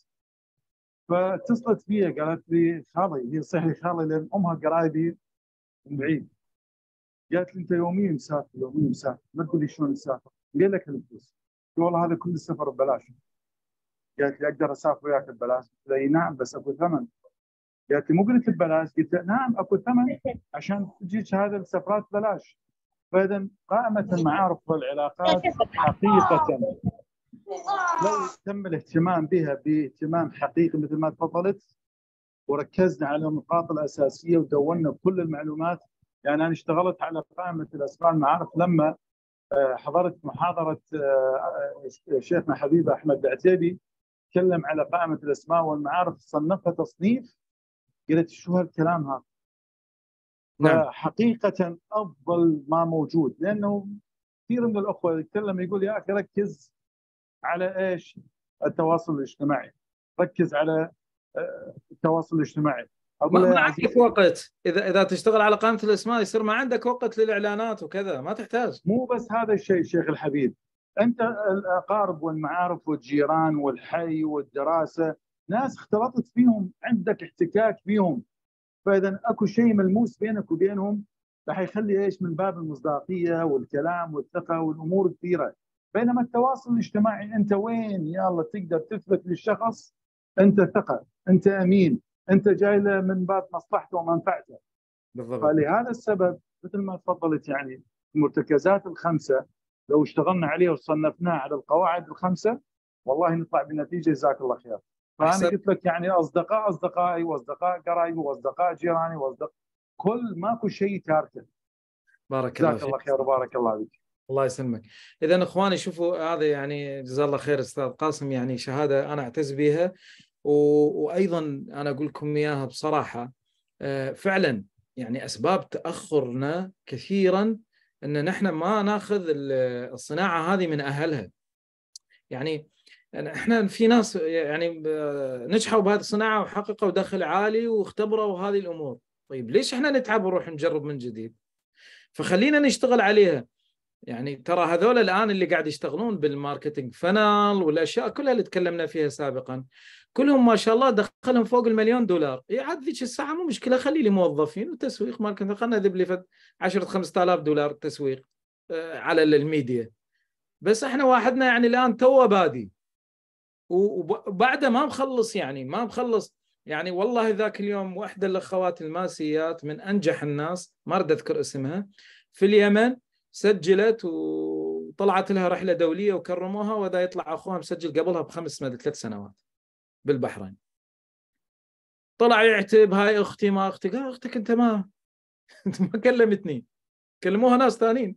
فاتصلت فيها قالت لي خالي هي صحيح خالي لان امها قرايبي من بعيد قالت لي انت يوميا مسافر يوميا مسافر ما تقول لي شلون مسافر ليه لك الفلوس؟ والله هذا كل السفر ببلاش قالت لي اقدر اسافر وياك ببلاش؟ قلت لها نعم بس اكو ثمن قالت لي مو قلت ببلاش قلت لها نعم اكو ثمن عشان تجيك هذا السفرات ببلاش فاذا قائمه المعارف والعلاقات حقيقه لو تم الاهتمام بها باهتمام حقيقي مثل ما تفضلت وركزنا على النقاط الاساسيه ودوننا كل المعلومات يعني انا اشتغلت على قائمه الاسماء المعارف لما آه، حضرت محاضره آه، آه، شيخنا حبيبه احمد العتيبي تتكلم على قائمة الأسماء والمعارف صنفها تصنيف قلت شو هالكلام هذا نعم. حقيقة أفضل ما موجود لأنه كثير من الأخوة يتكلم يقول يا أخي ركز على إيش التواصل الاجتماعي ركز على آه، التواصل الاجتماعي ما, ما عندك وقت اذا اذا تشتغل على قائمه الاسماء يصير ما عندك وقت للاعلانات وكذا ما تحتاج مو بس هذا الشيء شيخ الحبيب انت الاقارب والمعارف والجيران والحي والدراسه ناس اختلطت فيهم عندك احتكاك فيهم فاذا اكو شيء ملموس بينك وبينهم راح يخلي ايش من باب المصداقيه والكلام والثقه والامور كثيره بينما التواصل الاجتماعي انت وين يلا تقدر تثبت للشخص انت ثقه انت امين انت جاي له من باب مصلحته ومنفعته بالضبط فلهذا السبب مثل ما تفضلت يعني المرتكزات الخمسه لو اشتغلنا عليه وصنفناه على القواعد الخمسه والله نطلع بالنتيجه جزاك الله خير فانا قلت لك يعني اصدقاء اصدقائي واصدقاء قرايبي واصدقاء جيراني واصدقاء كل ماكو شيء تاركه بارك الله فيك الله خير وبارك الله فيك الله يسلمك اذا اخواني شوفوا هذا يعني جزا الله خير استاذ قاسم يعني شهاده انا اعتز بها و... وايضا انا اقول لكم اياها بصراحه آه، فعلا يعني اسباب تاخرنا كثيرا ان نحن ما ناخذ الصناعه هذه من اهلها يعني احنا في ناس يعني نجحوا بهذه الصناعه وحققوا دخل عالي واختبروا وهذه الامور طيب ليش احنا نتعب ونروح نجرب من جديد فخلينا نشتغل عليها يعني ترى هذول الان اللي قاعد يشتغلون بالماركتنج فنال والاشياء كلها اللي تكلمنا فيها سابقا كلهم ما شاء الله دخلهم فوق المليون دولار إيه عاد ذيك الساعه مو مشكله خلي لي موظفين وتسويق ماركتنج خلنا اذيب لي 10 5000 دولار تسويق آه، على الميديا بس احنا واحدنا يعني الان تو بادي وبعده ما مخلص يعني ما مخلص يعني والله ذاك اليوم واحده الاخوات الماسيات من انجح الناس ما اريد اذكر اسمها في اليمن سجلت وطلعت لها رحله دوليه وكرموها وذا يطلع اخوها مسجل قبلها بخمس ما ثلاث سنوات بالبحرين طلع يعتب هاي اختي ما اختي قال اختك انت ما انت ما كلمتني كلموها ناس ثانيين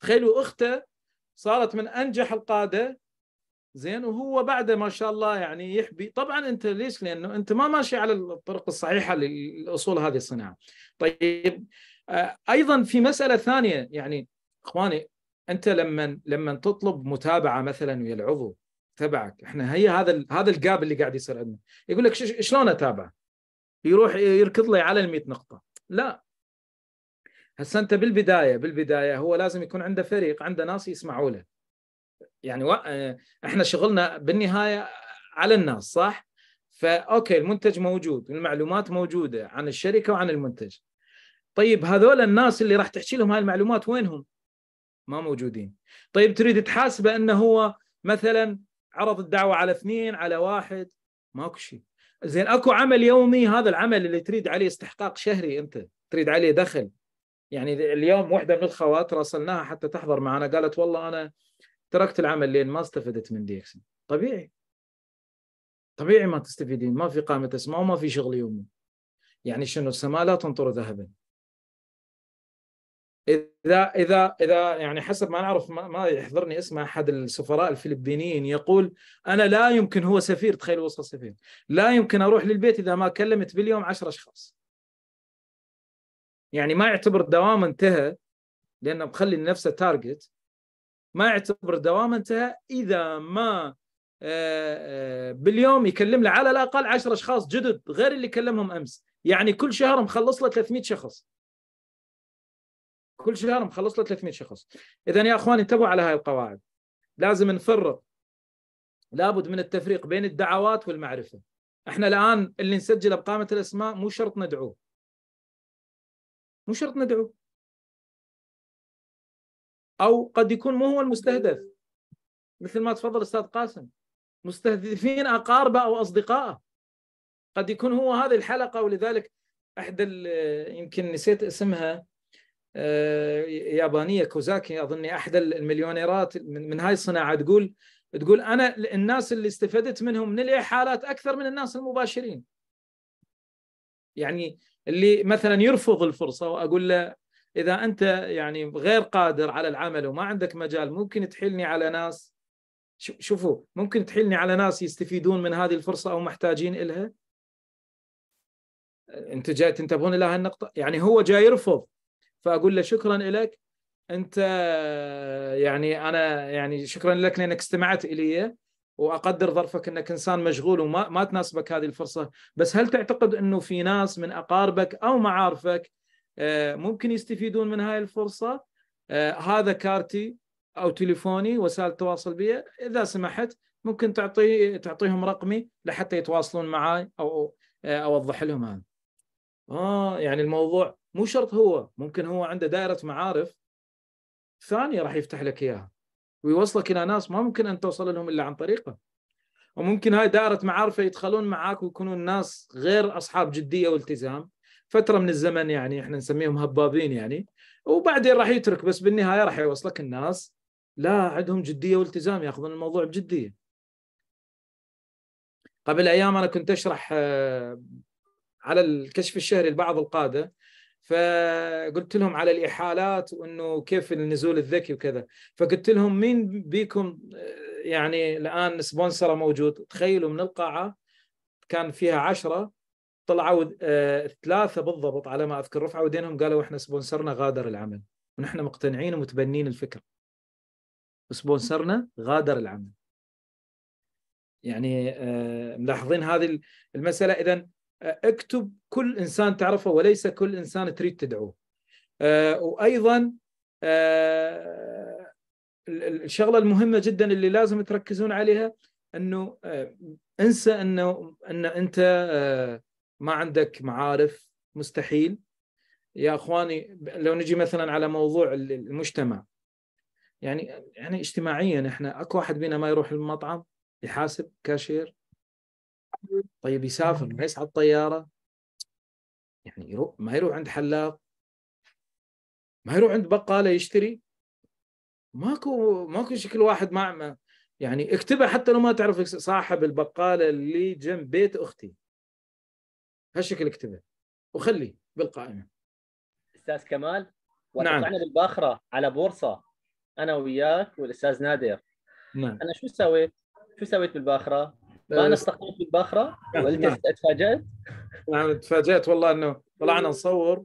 تخيلوا اخته صارت من انجح القاده زين وهو بعده ما شاء الله يعني يحبي طبعا انت ليش لانه انت ما ماشي على الطرق الصحيحه للاصول هذه الصناعه طيب آه، ايضا في مساله ثانيه يعني اخواني انت لما لما تطلب متابعه مثلا ويا العضو تبعك احنا هي هذا هذا الجاب اللي قاعد يصير عندنا يقول لك شلون اتابع؟ يروح يركض لي على ال 100 نقطه لا هسه انت بالبدايه بالبدايه هو لازم يكون عنده فريق عنده ناس يسمعوا له يعني و... آه، احنا شغلنا بالنهايه على الناس صح؟ فاوكي المنتج موجود المعلومات موجوده عن الشركه وعن المنتج طيب هذول الناس اللي راح تحكي لهم هاي المعلومات وينهم؟ ما موجودين. طيب تريد تحاسبه انه هو مثلا عرض الدعوه على اثنين على واحد ماكو شيء. زين اكو عمل يومي هذا العمل اللي تريد عليه استحقاق شهري انت، تريد عليه دخل. يعني اليوم واحده من الخوات راسلناها حتى تحضر معنا قالت والله انا تركت العمل لين ما استفدت من اكسن. طبيعي. طبيعي ما تستفيدين، ما في قائمه اسماء وما في شغل يومي. يعني شنو السماء لا تنطر ذهبا. اذا اذا اذا يعني حسب ما نعرف ما, ما يحضرني اسم احد السفراء الفلبينيين يقول انا لا يمكن هو سفير تخيل وصل سفير لا يمكن اروح للبيت اذا ما كلمت باليوم 10 اشخاص يعني ما يعتبر الدوام انتهى لانه مخلي لنفسه تارجت ما يعتبر الدوام انتهى اذا ما آه، آه، باليوم يكلم له على الاقل 10 اشخاص جدد غير اللي كلمهم امس يعني كل شهر مخلص له 300 شخص كل شهر مخلص له 300 شخص اذا يا اخوان انتبهوا على هاي القواعد لازم نفرق لابد من التفريق بين الدعوات والمعرفه احنا الان اللي نسجله بقامه الاسماء مو شرط ندعوه مو شرط ندعوه او قد يكون مو هو المستهدف مثل ما تفضل استاذ قاسم مستهدفين اقاربه او اصدقائه قد يكون هو هذه الحلقه ولذلك احدى يمكن نسيت اسمها آه، يابانيه كوزاكي اظني احدى المليونيرات من هاي الصناعه تقول تقول انا الناس اللي استفدت منهم من الاحالات اكثر من الناس المباشرين. يعني اللي مثلا يرفض الفرصه واقول له اذا انت يعني غير قادر على العمل وما عندك مجال ممكن تحيلني على ناس شوفوا ممكن تحيلني على ناس يستفيدون من هذه الفرصه او محتاجين الها. انت جاي تنتبهون الى هالنقطه يعني هو جاي يرفض فاقول له شكرا لك انت يعني انا يعني شكرا لك لانك استمعت الي واقدر ظرفك انك انسان مشغول وما ما تناسبك هذه الفرصه، بس هل تعتقد انه في ناس من اقاربك او معارفك آه، ممكن يستفيدون من هاي الفرصه؟ آه، هذا كارتي او تليفوني وسائل التواصل بي اذا سمحت ممكن تعطي تعطيهم رقمي لحتى يتواصلون معي او آه، اوضح لهم هذا. اه يعني الموضوع مو شرط هو ممكن هو عنده دائرة معارف ثانية راح يفتح لك إياها ويوصلك إلى ناس ما ممكن أن توصل لهم إلا عن طريقه وممكن هاي دائرة معارفه يدخلون معاك ويكونون ناس غير أصحاب جدية والتزام فترة من الزمن يعني احنا نسميهم هبابين يعني وبعدين راح يترك بس بالنهاية راح يوصلك الناس لا عندهم جدية والتزام ياخذون الموضوع بجدية قبل أيام أنا كنت أشرح آه، على الكشف الشهري لبعض القادة فقلت لهم على الاحالات وانه كيف النزول الذكي وكذا فقلت لهم مين بيكم يعني الان سبونسره موجود تخيلوا من القاعه كان فيها عشرة طلعوا آه، ثلاثه بالضبط على ما اذكر رفعوا ايدينهم قالوا احنا سبونسرنا غادر العمل ونحن مقتنعين ومتبنين الفكره سبونسرنا غادر العمل يعني آه، ملاحظين هذه المساله اذا اكتب كل انسان تعرفه وليس كل انسان تريد تدعوه آه، وايضا آه، الشغله المهمه جدا اللي لازم تركزون عليها انه آه، انسى انه ان انت ما عندك معارف مستحيل يا اخواني لو نجي مثلا على موضوع المجتمع يعني يعني اجتماعيا احنا اكو واحد بينا ما يروح المطعم يحاسب كاشير طيب يسافر ما يصعد طياره يعني يروح ما يروح عند حلاق ما يروح عند بقاله يشتري ماكو ماكو شكل واحد مع يعني اكتبها حتى لو ما تعرف صاحب البقاله اللي جنب بيت اختي هالشكل اكتبه وخلي بالقائمه استاذ كمال وقعنا نعم. بالباخره على بورصه انا وياك والاستاذ نادر نعم انا شو سويت؟ شو سويت بالباخره؟ ما نستقيم البخره نعم، وانت نعم. تفاجات نعم تفاجات والله انه طلعنا نصور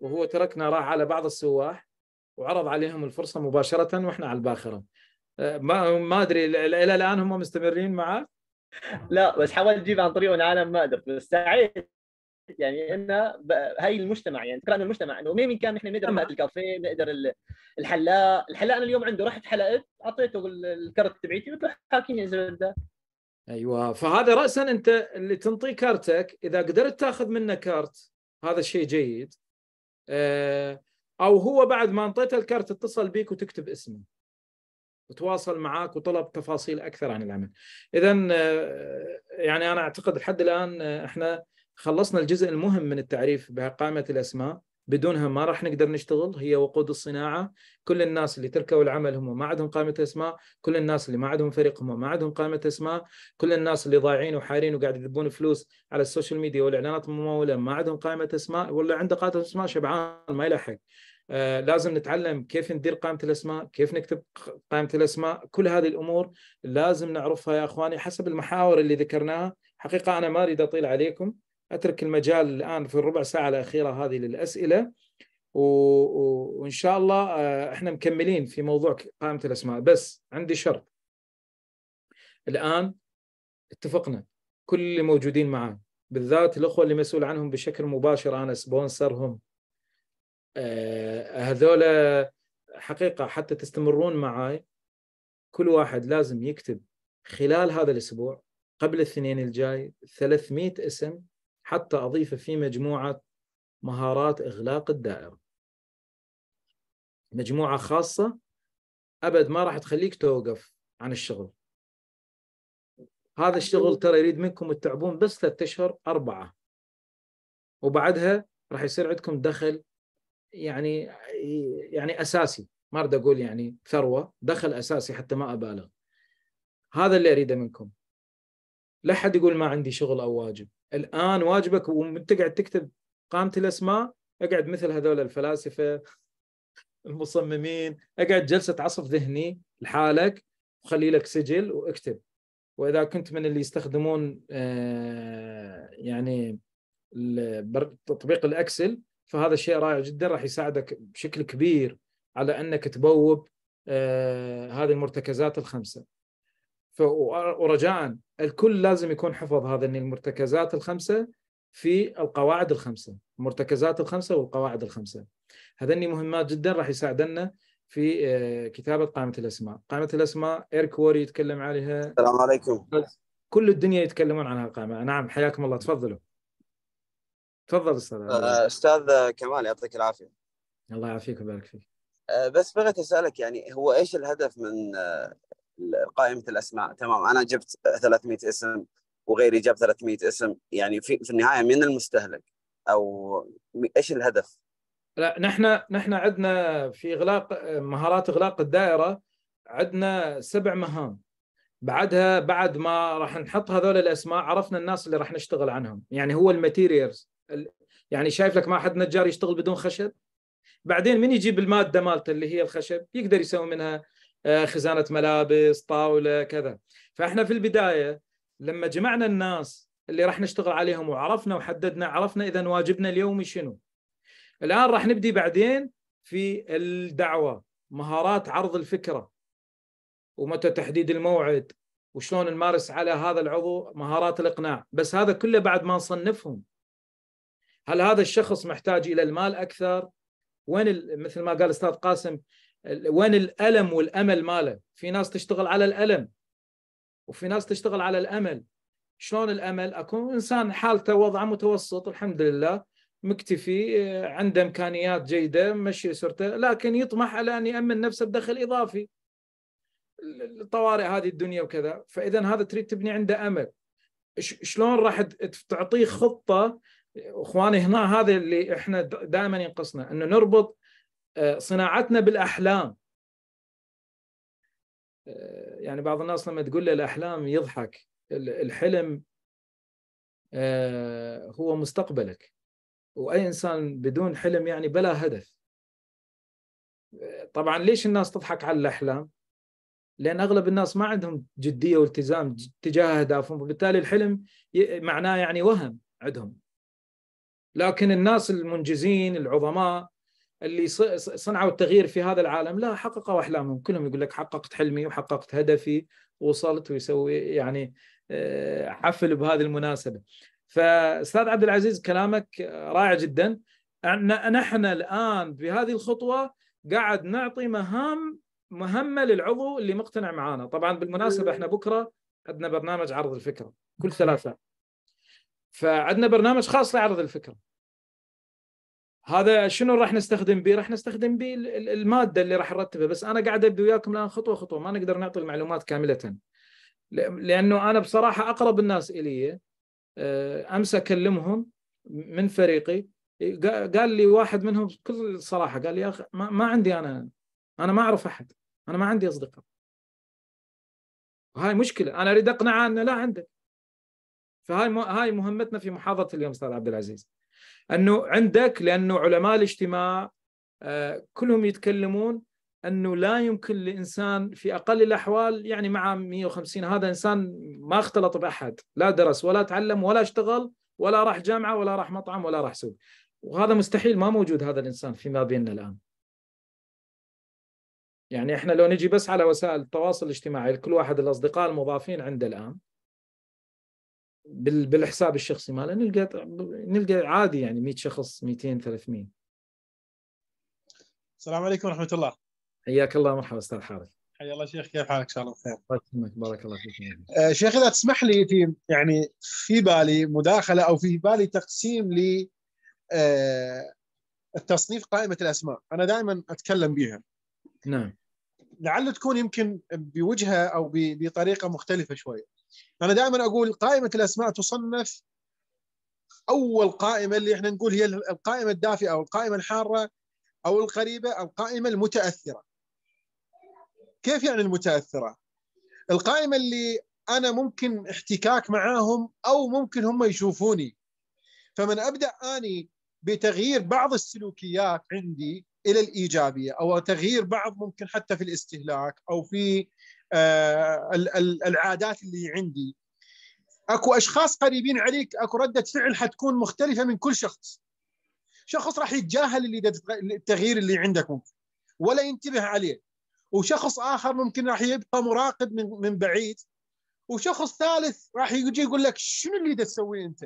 وهو تركنا راح على بعض السواح وعرض عليهم الفرصه مباشره واحنا على الباخره أه، ما ما ادري الى الان هم مستمرين معه لا بس حاولت اجيب عن طريق العالم ما قدرت بس يعني انه هاي المجتمع يعني فكره المجتمع انه مين كان نحن نقدر نقعد الكافيه نقدر الحلاق الحلاق انا اليوم عنده رحت حلقت اعطيته الكرت تبعيتي قلت له حاكيني اذا بدك ايوه فهذا راسا انت اللي تنطيه كارتك اذا قدرت تاخذ منه كارت هذا الشيء جيد آه، او هو بعد ما انطيته الكارت اتصل بيك وتكتب اسمه وتواصل معك وطلب تفاصيل اكثر عن العمل. اذا آه، يعني انا اعتقد لحد الان آه، احنا خلصنا الجزء المهم من التعريف بقائمه الاسماء بدونها ما راح نقدر نشتغل هي وقود الصناعه كل الناس اللي تركوا العمل هم ما عندهم قائمه اسماء كل الناس اللي ما عندهم فريق هم ما عندهم قائمه اسماء كل الناس اللي ضايعين وحارين وقاعد يذبون فلوس على السوشيال ميديا والاعلانات المموله ما عندهم قائمه اسماء ولا عنده قائمه اسماء شبعان ما يلحق آه لازم نتعلم كيف ندير قائمه الاسماء كيف نكتب قائمه الاسماء كل هذه الامور لازم نعرفها يا اخواني حسب المحاور اللي ذكرناها حقيقه انا ما اريد اطيل عليكم اترك المجال الان في الربع ساعه الاخيره هذه للاسئله و... وان شاء الله آه، احنا مكملين في موضوع قائمه الاسماء بس عندي شرط الان اتفقنا كل اللي موجودين معانا بالذات الاخوه اللي مسؤول عنهم بشكل مباشر انا سبونسرهم آه، هذولا حقيقه حتى تستمرون معاي كل واحد لازم يكتب خلال هذا الاسبوع قبل الاثنين الجاي 300 اسم حتى أضيف في مجموعة مهارات إغلاق الدائرة مجموعة خاصة أبد ما راح تخليك توقف عن الشغل هذا الشغل ترى يريد منكم التعبون بس ثلاثة أشهر أربعة وبعدها راح يصير عندكم دخل يعني يعني أساسي ما أريد أقول يعني ثروة دخل أساسي حتى ما أبالغ هذا اللي أريده منكم لا حد يقول ما عندي شغل أو واجب الان واجبك وانت قاعد تكتب قائمه الاسماء اقعد مثل هذول الفلاسفه المصممين اقعد جلسه عصف ذهني لحالك وخلي لك سجل واكتب واذا كنت من اللي يستخدمون آه، يعني تطبيق الاكسل فهذا شيء رائع جدا راح يساعدك بشكل كبير على انك تبوب آه، هذه المرتكزات الخمسه ورجاء الكل لازم يكون حفظ هذا ان المرتكزات الخمسه في القواعد الخمسه المرتكزات الخمسه والقواعد الخمسه هذني مهمات جدا راح يساعدنا في آه، كتابه قائمه الاسماء قائمه الاسماء ايرك ووري يتكلم عليها السلام عليكم كل الدنيا يتكلمون عن القائمه نعم حياكم الله تفضلوا تفضل استاذ آه، استاذ كمال يعطيك العافيه الله يعافيك ويبارك فيك آه، بس بغيت اسالك يعني هو ايش الهدف من قائمه الاسماء تمام انا جبت 300 اسم وغيري جاب 300 اسم يعني في, في النهايه من المستهلك او ايش الهدف؟ لا نحن نحن عندنا في اغلاق مهارات اغلاق الدائره عندنا سبع مهام بعدها بعد ما راح نحط هذول الاسماء عرفنا الناس اللي راح نشتغل عنهم يعني هو الماتيريالز يعني شايف لك ما حد نجار يشتغل بدون خشب بعدين من يجيب الماده مالته اللي هي الخشب يقدر يسوي منها آه، خزانه ملابس طاوله كذا فاحنا في البدايه لما جمعنا الناس اللي راح نشتغل عليهم وعرفنا وحددنا عرفنا اذا واجبنا اليومي شنو الان راح نبدي بعدين في الدعوه مهارات عرض الفكره ومتى تحديد الموعد وشلون نمارس على هذا العضو مهارات الاقناع بس هذا كله بعد ما نصنفهم هل هذا الشخص محتاج الى المال اكثر وين مثل ما قال استاذ قاسم وين الالم والامل ماله في ناس تشتغل على الالم وفي ناس تشتغل على الامل شلون الامل اكون انسان حالته وضعه متوسط الحمد لله مكتفي آه، عنده امكانيات جيده مشي اسرته لكن يطمح على ان يامن نفسه بدخل اضافي الطوارئ هذه الدنيا وكذا فاذا هذا تريد تبني عنده امل شلون راح تعطيه خطه اخواني هنا هذا اللي احنا دائما ينقصنا انه نربط آه، صناعتنا بالاحلام آه، يعني بعض الناس لما تقول له الاحلام يضحك الحلم آه، هو مستقبلك واي انسان بدون حلم يعني بلا هدف طبعا ليش الناس تضحك على الاحلام لان اغلب الناس ما عندهم جديه والتزام تجاه اهدافهم وبالتالي الحلم معناه يعني وهم عندهم لكن الناس المنجزين العظماء اللي صنعوا التغيير في هذا العالم لا حققوا احلامهم كلهم يقول لك حققت حلمي وحققت هدفي وصلت ويسوي يعني آه، حفل بهذه المناسبه فاستاذ عبد العزيز كلامك رائع جدا نحن الان بهذه الخطوه قاعد نعطي مهام مهمه للعضو اللي مقتنع معانا طبعا بالمناسبه احنا بكره عندنا برنامج عرض الفكره كل ثلاثه فعندنا برنامج خاص لعرض الفكره هذا شنو راح نستخدم به؟ راح نستخدم به الماده اللي راح نرتبها بس انا قاعد ابدي وياكم الان خطوه خطوه ما نقدر نعطي المعلومات كامله لانه انا بصراحه اقرب الناس الي آه، امس اكلمهم من فريقي قال لي واحد منهم بكل صراحه قال لي يا اخي ما, عندي انا انا ما اعرف احد انا ما عندي اصدقاء وهاي مشكله انا اريد اقنعه انه لا عندك فهاي هاي مهمتنا في محاضره اليوم استاذ عبد العزيز انه عندك لانه علماء الاجتماع آه، كلهم يتكلمون انه لا يمكن لانسان في اقل الاحوال يعني مع 150 هذا انسان ما اختلط باحد، لا درس ولا تعلم ولا اشتغل ولا راح جامعه ولا راح مطعم ولا راح سوق. وهذا مستحيل ما موجود هذا الانسان فيما بيننا الان. يعني احنا لو نجي بس على وسائل التواصل الاجتماعي لكل واحد الاصدقاء المضافين عنده الان بالحساب الشخصي ماله نلقى نلقى عادي يعني 100 شخص 200 300 السلام عليكم ورحمه الله حياك الله مرحبا استاذ حارث حيا الله شيخ كيف حالك ان شاء الله بخير الله يسلمك بارك الله فيك آه، شيخ اذا تسمح لي في يعني في بالي مداخله او في بالي تقسيم ل آه، التصنيف قائمه الاسماء انا دائما اتكلم بها نعم لعل تكون يمكن بوجهه او بطريقه مختلفه شويه انا دائما اقول قائمه الاسماء تصنف اول قائمه اللي احنا نقول هي القائمه الدافئه او القائمه الحاره او القريبه او القائمه المتاثره كيف يعني المتاثره القائمه اللي انا ممكن احتكاك معاهم او ممكن هم يشوفوني فمن ابدا اني بتغيير بعض السلوكيات عندي الى الايجابيه او تغيير بعض ممكن حتى في الاستهلاك او في آه، العادات اللي عندي اكو اشخاص قريبين عليك اكو رده فعل حتكون مختلفه من كل شخص شخص راح يتجاهل اللي التغيير اللي عندك ممكن ولا ينتبه عليه وشخص اخر ممكن راح يبقى مراقب من من بعيد وشخص ثالث راح يجي يقول لك شنو اللي تسويه انت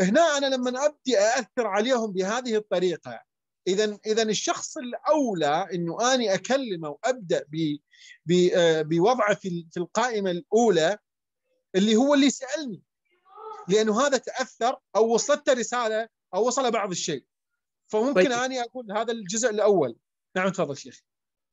هنا انا لما ابدي اثر عليهم بهذه الطريقه اذا اذا الشخص الاولى انه اني اكلمه وابدا بوضعه آه، في القائمه الاولى اللي هو اللي سالني لانه هذا تاثر او وصلت رساله او وصل بعض الشيء فممكن طيب. اني اقول هذا الجزء الاول نعم تفضل شيخ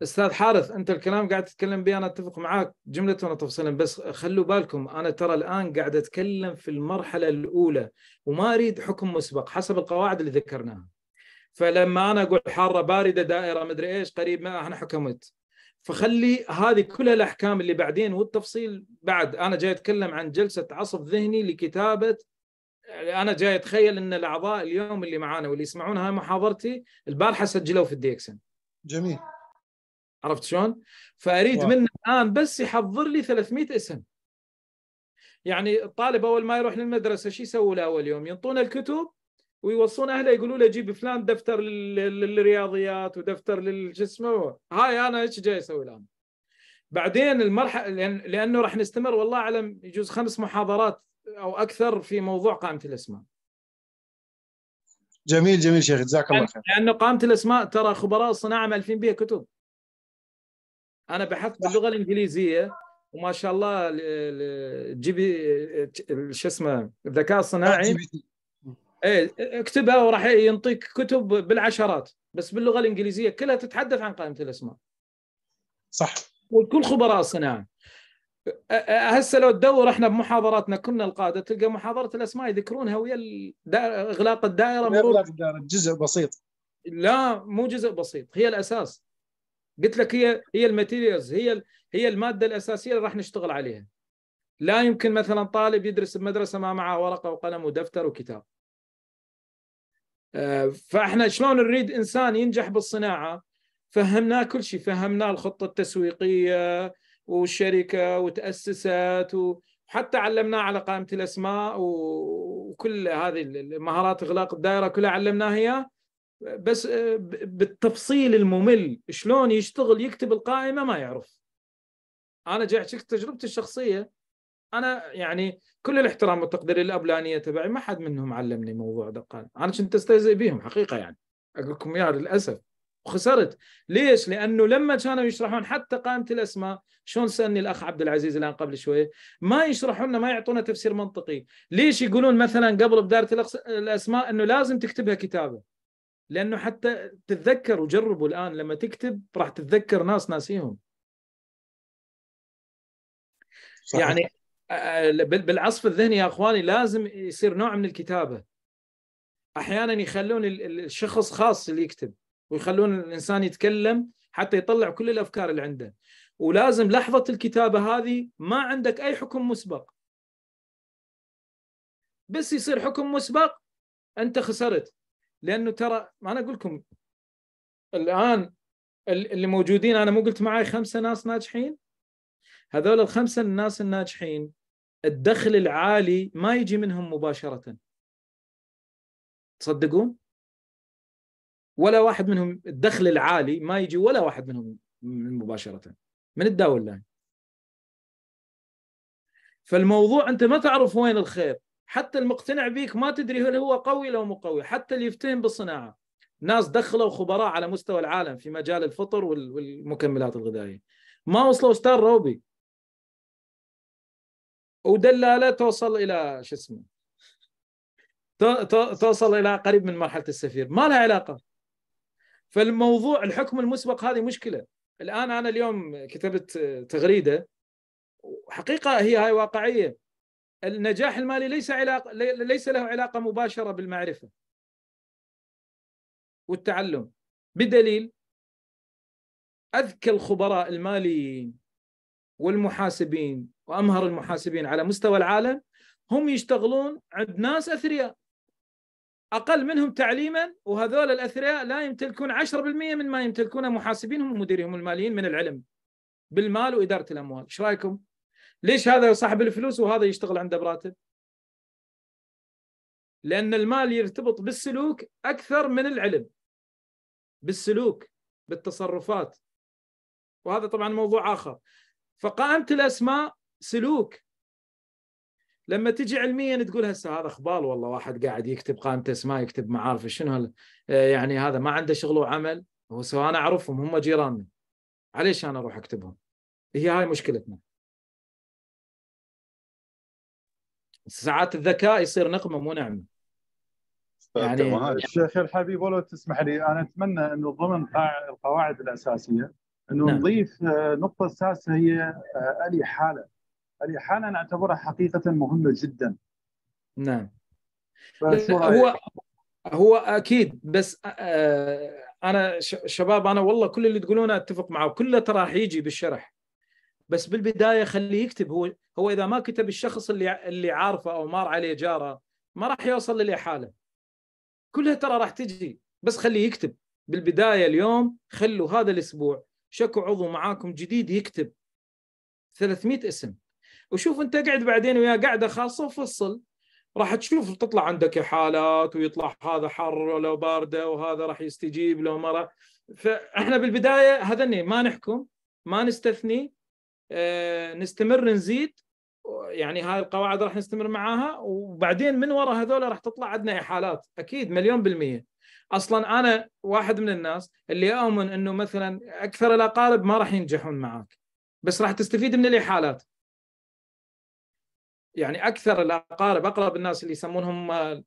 استاذ حارث انت الكلام قاعد تتكلم به انا اتفق معك جمله ولا تفصيلا بس خلوا بالكم انا ترى الان قاعد اتكلم في المرحله الاولى وما اريد حكم مسبق حسب القواعد اللي ذكرناها فلما انا اقول حاره بارده دائره مدري ايش قريب ما انا حكمت فخلي هذه كل الاحكام اللي بعدين والتفصيل بعد انا جاي اتكلم عن جلسه عصف ذهني لكتابه انا جاي اتخيل ان الاعضاء اليوم اللي معانا واللي يسمعون هاي محاضرتي البارحه سجلوا في الديكسن جميل عرفت شلون؟ فاريد واو. منه الان بس يحضر لي 300 اسم يعني الطالب اول ما يروح للمدرسه شو يسوي له اول يوم؟ ينطونا الكتب ويوصون اهله يقولوا له جيب فلان دفتر للرياضيات ودفتر للجسم اسمه هاي انا ايش جاي اسوي الان بعدين المرحله لانه راح نستمر والله اعلم يجوز خمس محاضرات او اكثر في موضوع قائمه الاسماء جميل جميل شيخ جزاك الله خير لانه قائمه الاسماء ترى خبراء الصناعه مالفين بها كتب انا بحثت باللغه الانجليزيه وما شاء الله بي شو اسمه الذكاء الصناعي ايه اكتبها وراح ينطيك كتب بالعشرات بس باللغه الانجليزيه كلها تتحدث عن قائمه الاسماء صح وكل خبراء الصناعه هسه لو تدور احنا بمحاضراتنا كنا القاده تلقى محاضره الاسماء يذكرونها ويا اغلاق الدائره مرور الدائره جزء بسيط لا مو جزء بسيط هي الاساس قلت لك هي هي الماتيريالز هي هي الماده الاساسيه اللي راح نشتغل عليها لا يمكن مثلا طالب يدرس بمدرسه ما معه ورقه وقلم ودفتر وكتاب فاحنا شلون نريد انسان ينجح بالصناعه فهمناه كل شيء فهمناه الخطه التسويقيه والشركه وتاسست وحتى علمناه على قائمه الاسماء وكل هذه المهارات اغلاق الدائره كلها علمناها اياه بس آه، بالتفصيل الممل شلون يشتغل يكتب القائمه ما يعرف انا جاي تجربتي الشخصيه انا يعني كل الاحترام والتقدير للابلانيه تبعي ما حد منهم علمني موضوع دقان انا كنت استهزئ بهم حقيقه يعني اقول لكم يا للاسف وخسرت ليش؟ لانه لما كانوا يشرحون حتى قائمه الاسماء شلون سالني الاخ عبد العزيز الان قبل شويه ما يشرحون لنا ما يعطونا تفسير منطقي ليش يقولون مثلا قبل بدارة الاسماء انه لازم تكتبها كتابه لانه حتى تتذكر وجربوا الان لما تكتب راح تتذكر ناس ناسيهم صحيح. يعني آه، بالعصف الذهني يا اخواني لازم يصير نوع من الكتابه احيانا يخلون الشخص خاص اللي يكتب ويخلون الانسان يتكلم حتى يطلع كل الافكار اللي عنده ولازم لحظه الكتابه هذه ما عندك اي حكم مسبق بس يصير حكم مسبق انت خسرت لانه ترى ما انا اقول لكم الان اللي موجودين انا مو قلت معي خمسه ناس ناجحين هذول الخمسه الناس الناجحين الدخل العالي ما يجي منهم مباشره تصدقون ولا واحد منهم الدخل العالي ما يجي ولا واحد منهم مباشره من الداول لاين فالموضوع انت ما تعرف وين الخير حتى المقتنع بيك ما تدري هل هو قوي لو مو قوي حتى اللي يفتهم بالصناعه ناس دخلوا خبراء على مستوى العالم في مجال الفطر والمكملات الغذائيه ما وصلوا ستار روبي ودلاله توصل الى شو اسمه توصل الى قريب من مرحله السفير ما لها علاقه فالموضوع الحكم المسبق هذه مشكله الان انا اليوم كتبت تغريده حقيقه هي هاي واقعيه النجاح المالي ليس علاقه ليس له علاقه مباشره بالمعرفه والتعلم بدليل اذكى الخبراء الماليين والمحاسبين وامهر المحاسبين على مستوى العالم هم يشتغلون عند ناس اثرياء اقل منهم تعليما وهذول الاثرياء لا يمتلكون 10% من ما يمتلكونه محاسبينهم ومديرهم الماليين من العلم بالمال واداره الاموال، ايش رايكم؟ ليش هذا صاحب الفلوس وهذا يشتغل عنده براتب؟ لان المال يرتبط بالسلوك اكثر من العلم. بالسلوك، بالتصرفات. وهذا طبعا موضوع اخر. فقائمه الاسماء سلوك لما تجي علميا تقول هسه هذا خبال والله واحد قاعد يكتب قائمه اسماء يكتب معارف شنو آه، يعني هذا ما عنده شغل وعمل هو سواء انا اعرفهم هم جيراننا عليش انا اروح اكتبهم هي هاي مشكلتنا ساعات الذكاء يصير نقمه مو نعمه يعني الشيخ الحبيب ولو تسمح لي انا اتمنى انه ضمن القواعد الاساسيه انه نعم. نضيف آه، نقطه اساسيه آه، الي حاله الإحالة أنا أعتبرها حقيقة مهمة جدا نعم هو هو اكيد بس آه، انا شباب انا والله كل اللي تقولونه اتفق معه كله ترى راح يجي بالشرح بس بالبدايه خليه يكتب هو هو اذا ما كتب الشخص اللي اللي عارفه او مار عليه جاره ما راح يوصل للاحاله كلها ترى راح تجي بس خليه يكتب بالبدايه اليوم خلوا هذا الاسبوع شكو عضو معاكم جديد يكتب 300 اسم وشوف انت قاعد بعدين وياه قاعده خاصه وفصل راح تشوف تطلع عندك حالات ويطلع هذا حر ولا بارده وهذا راح يستجيب لو مره فاحنا بالبدايه هذني ما نحكم ما نستثني أه نستمر نزيد يعني هاي القواعد راح نستمر معاها وبعدين من وراء هذول راح تطلع عندنا احالات اكيد مليون بالميه اصلا انا واحد من الناس اللي اؤمن انه مثلا اكثر الاقارب ما راح ينجحون معك بس راح تستفيد من الاحالات يعني اكثر الاقارب اقرب الناس اللي يسمونهم آه،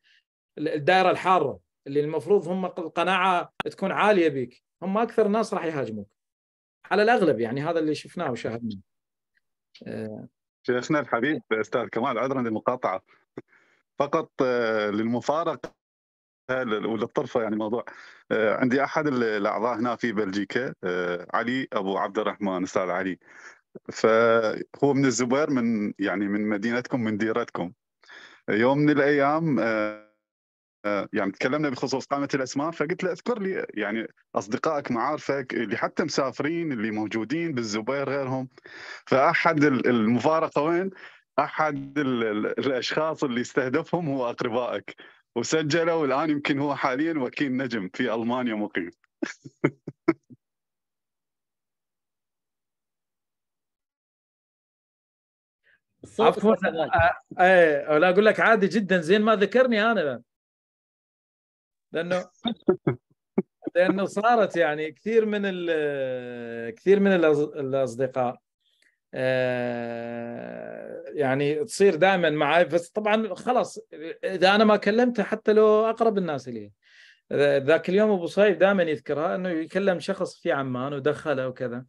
الدائره الحاره اللي المفروض هم القناعه تكون عاليه بيك هم اكثر الناس راح يهاجموك على الاغلب يعني هذا اللي شفناه وشاهدناه آه. شيخنا الحبيب استاذ كمال عذرا للمقاطعه فقط آه، للمفارقه وللطرفه يعني موضوع عندي احد الاعضاء هنا في بلجيكا علي ابو عبد الرحمن استاذ علي فهو من الزبير من يعني من مدينتكم من ديرتكم يوم من الايام آه، آه، يعني تكلمنا بخصوص قائمه الاسماء فقلت له اذكر لي يعني اصدقائك معارفك اللي حتى مسافرين اللي موجودين بالزبير غيرهم فاحد المفارقه وين؟ احد الاشخاص اللي استهدفهم هو اقربائك وسجلوا الان يمكن هو حاليا وكيل نجم في المانيا مقيم عفوا آه، ايه ولا اقول لك عادي جدا زين ما ذكرني انا لانه لانه صارت يعني كثير من كثير من الاصدقاء آه، يعني تصير دائما معي بس طبعا خلاص اذا انا ما كلمته حتى لو اقرب الناس لي ذاك اليوم ابو صهيب دائما يذكرها انه يكلم شخص في عمان ودخله وكذا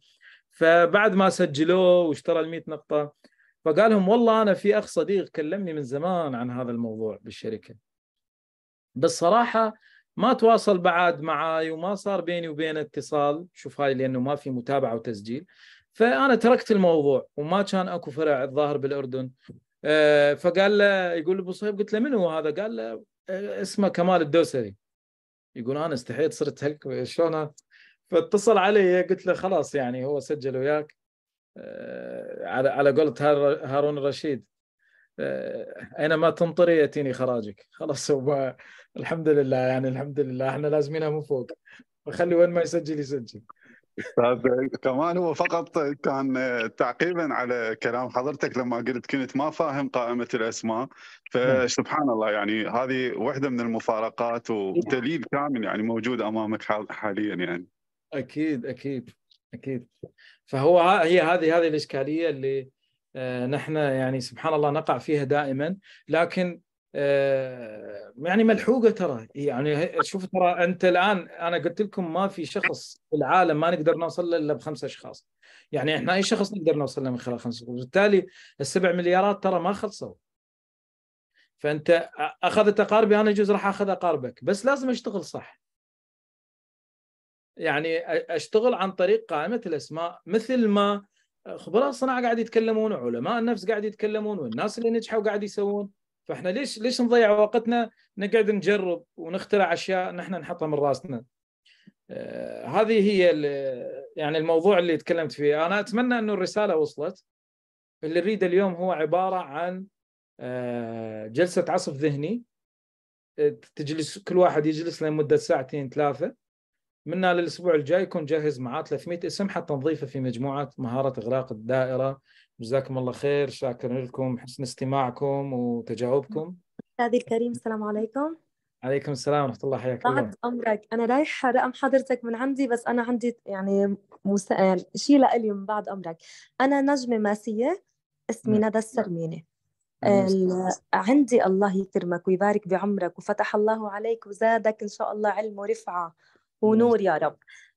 فبعد ما سجلوه واشترى ال 100 نقطه فقال لهم والله انا في اخ صديق كلمني من زمان عن هذا الموضوع بالشركه بالصراحه ما تواصل بعد معاي وما صار بيني وبينه اتصال شوف هاي لانه ما في متابعه وتسجيل فانا تركت الموضوع وما كان اكو فرع الظاهر بالاردن آه، فقال له يقول ابو صهيب قلت له من هو هذا؟ قال له آه، اسمه كمال الدوسري يقول انا استحيت صرت هيك شلون فاتصل علي قلت له خلاص يعني هو سجل وياك آه، على على قولة هارون الرشيد آه، اينما تمطري ياتيني خراجك خلاص الحمد لله يعني الحمد لله احنا لازمينها من فوق فخلي وين ما يسجل يسجل طيب، كمان هو فقط كان تعقيبا على كلام حضرتك لما قلت كنت ما فاهم قائمه الاسماء نعم. فسبحان الله يعني هذه واحده من المفارقات نعم. ودليل كامل يعني موجود امامك حاليا يعني اكيد اكيد اكيد فهو هي هذه هذه الاشكاليه اللي آه، نحن يعني سبحان الله نقع فيها دائما لكن آه، يعني ملحوقه ترى يعني شوف ترى انت الان انا قلت لكم ما في شخص في العالم ما نقدر نوصل له الا بخمسه اشخاص يعني احنا اي شخص نقدر نوصل له من خلال خمسه اشخاص بالتالي السبع مليارات ترى ما خلصوا فانت اخذت اقاربي انا يجوز راح اخذ اقاربك بس لازم اشتغل صح يعني اشتغل عن طريق قائمه الاسماء مثل ما خبراء الصناعه قاعد يتكلمون وعلماء النفس قاعد يتكلمون والناس اللي نجحوا قاعد يسوون فاحنا ليش ليش نضيع وقتنا نقعد نجرب ونخترع اشياء نحن نحطها من راسنا هذه هي يعني الموضوع اللي تكلمت فيه انا اتمنى انه الرساله وصلت اللي نريده اليوم هو عباره عن جلسه عصف ذهني تجلس كل واحد يجلس لمده ساعتين ثلاثه منا للاسبوع الجاي يكون جاهز معاه 300 اسم حتى نضيفه في مجموعه مهاره اغلاق الدائره جزاكم الله خير شاكر لكم حسن استماعكم وتجاوبكم استاذي الكريم السلام عليكم عليكم السلام ورحمه الله حياك الله بعد امرك انا رايحه رقم حضرتك من عندي بس انا عندي يعني مسأل شيء لإلي من بعد امرك انا نجمه ماسيه اسمي نعم. ندى السرميني نعم. عندي الله يكرمك ويبارك بعمرك وفتح الله عليك وزادك ان شاء الله علم ورفعه ونور يا رب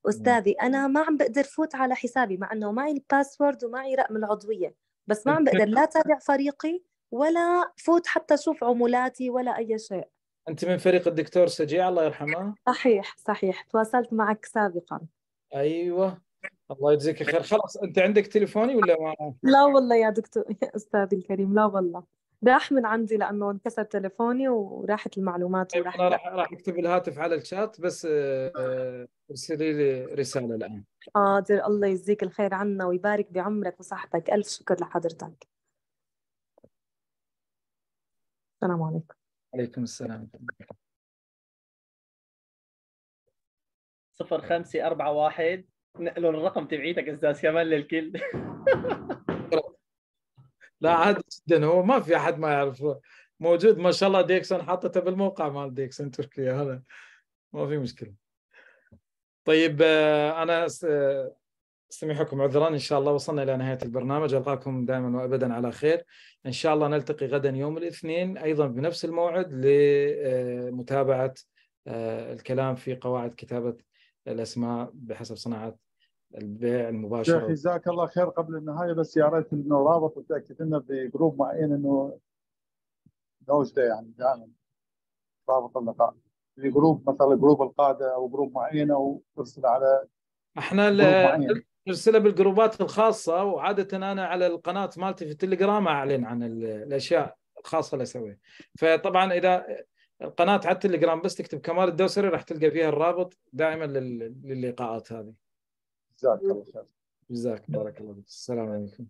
استاذي انا ما عم بقدر فوت على حسابي مع انه معي الباسورد ومعي رقم العضويه بس ما عم بقدر لا تابع فريقي ولا فوت حتى اشوف عمولاتي ولا اي شيء انت من فريق الدكتور سجيع الله يرحمه صحيح صحيح تواصلت معك سابقا ايوه الله يجزيك خير خلاص انت عندك تليفوني ولا ما لا والله يا دكتور يا استاذي الكريم لا والله راح من عندي لانه انكسر تليفوني وراحت المعلومات أيوة، وراحت انا راح راح اكتب الهاتف على الشات بس ارسلي آه، لي رساله الان حاضر الله يجزيك الخير عنا ويبارك بعمرك وصحتك الف شكر لحضرتك السلام عليكم عليكم السلام صفر خمسة أربعة واحد نقلوا الرقم تبعيتك أستاذ كمال للكل لا عادي جدا هو ما في احد ما يعرف موجود ما شاء الله ديكسون حاطته بالموقع مال ديكسون تركيا هذا ما في مشكله طيب آه، انا استميحكم آه، عذرا ان شاء الله وصلنا الى نهايه البرنامج القاكم دائما وابدا على خير ان شاء الله نلتقي غدا يوم الاثنين ايضا بنفس الموعد لمتابعه آه، الكلام في قواعد كتابه الاسماء بحسب صناعه البيع المباشر شيخ جزاك الله خير قبل النهايه بس يا ريت انه رابط وتاكد لنا بجروب معين انه موجودة يعني دائما رابط اللقاء في جروب مثلا جروب القاده او جروب معين او ترسل على احنا نرسلها بالجروبات الخاصه وعاده انا على القناه مالتي في التليجرام اعلن عن الاشياء الخاصه اللي اسويها فطبعا اذا القناه على التليجرام بس تكتب كمال الدوسري راح تلقى فيها الرابط دائما للقاءات هذه Size arkadaşlar. Biz de Selamünaleyküm.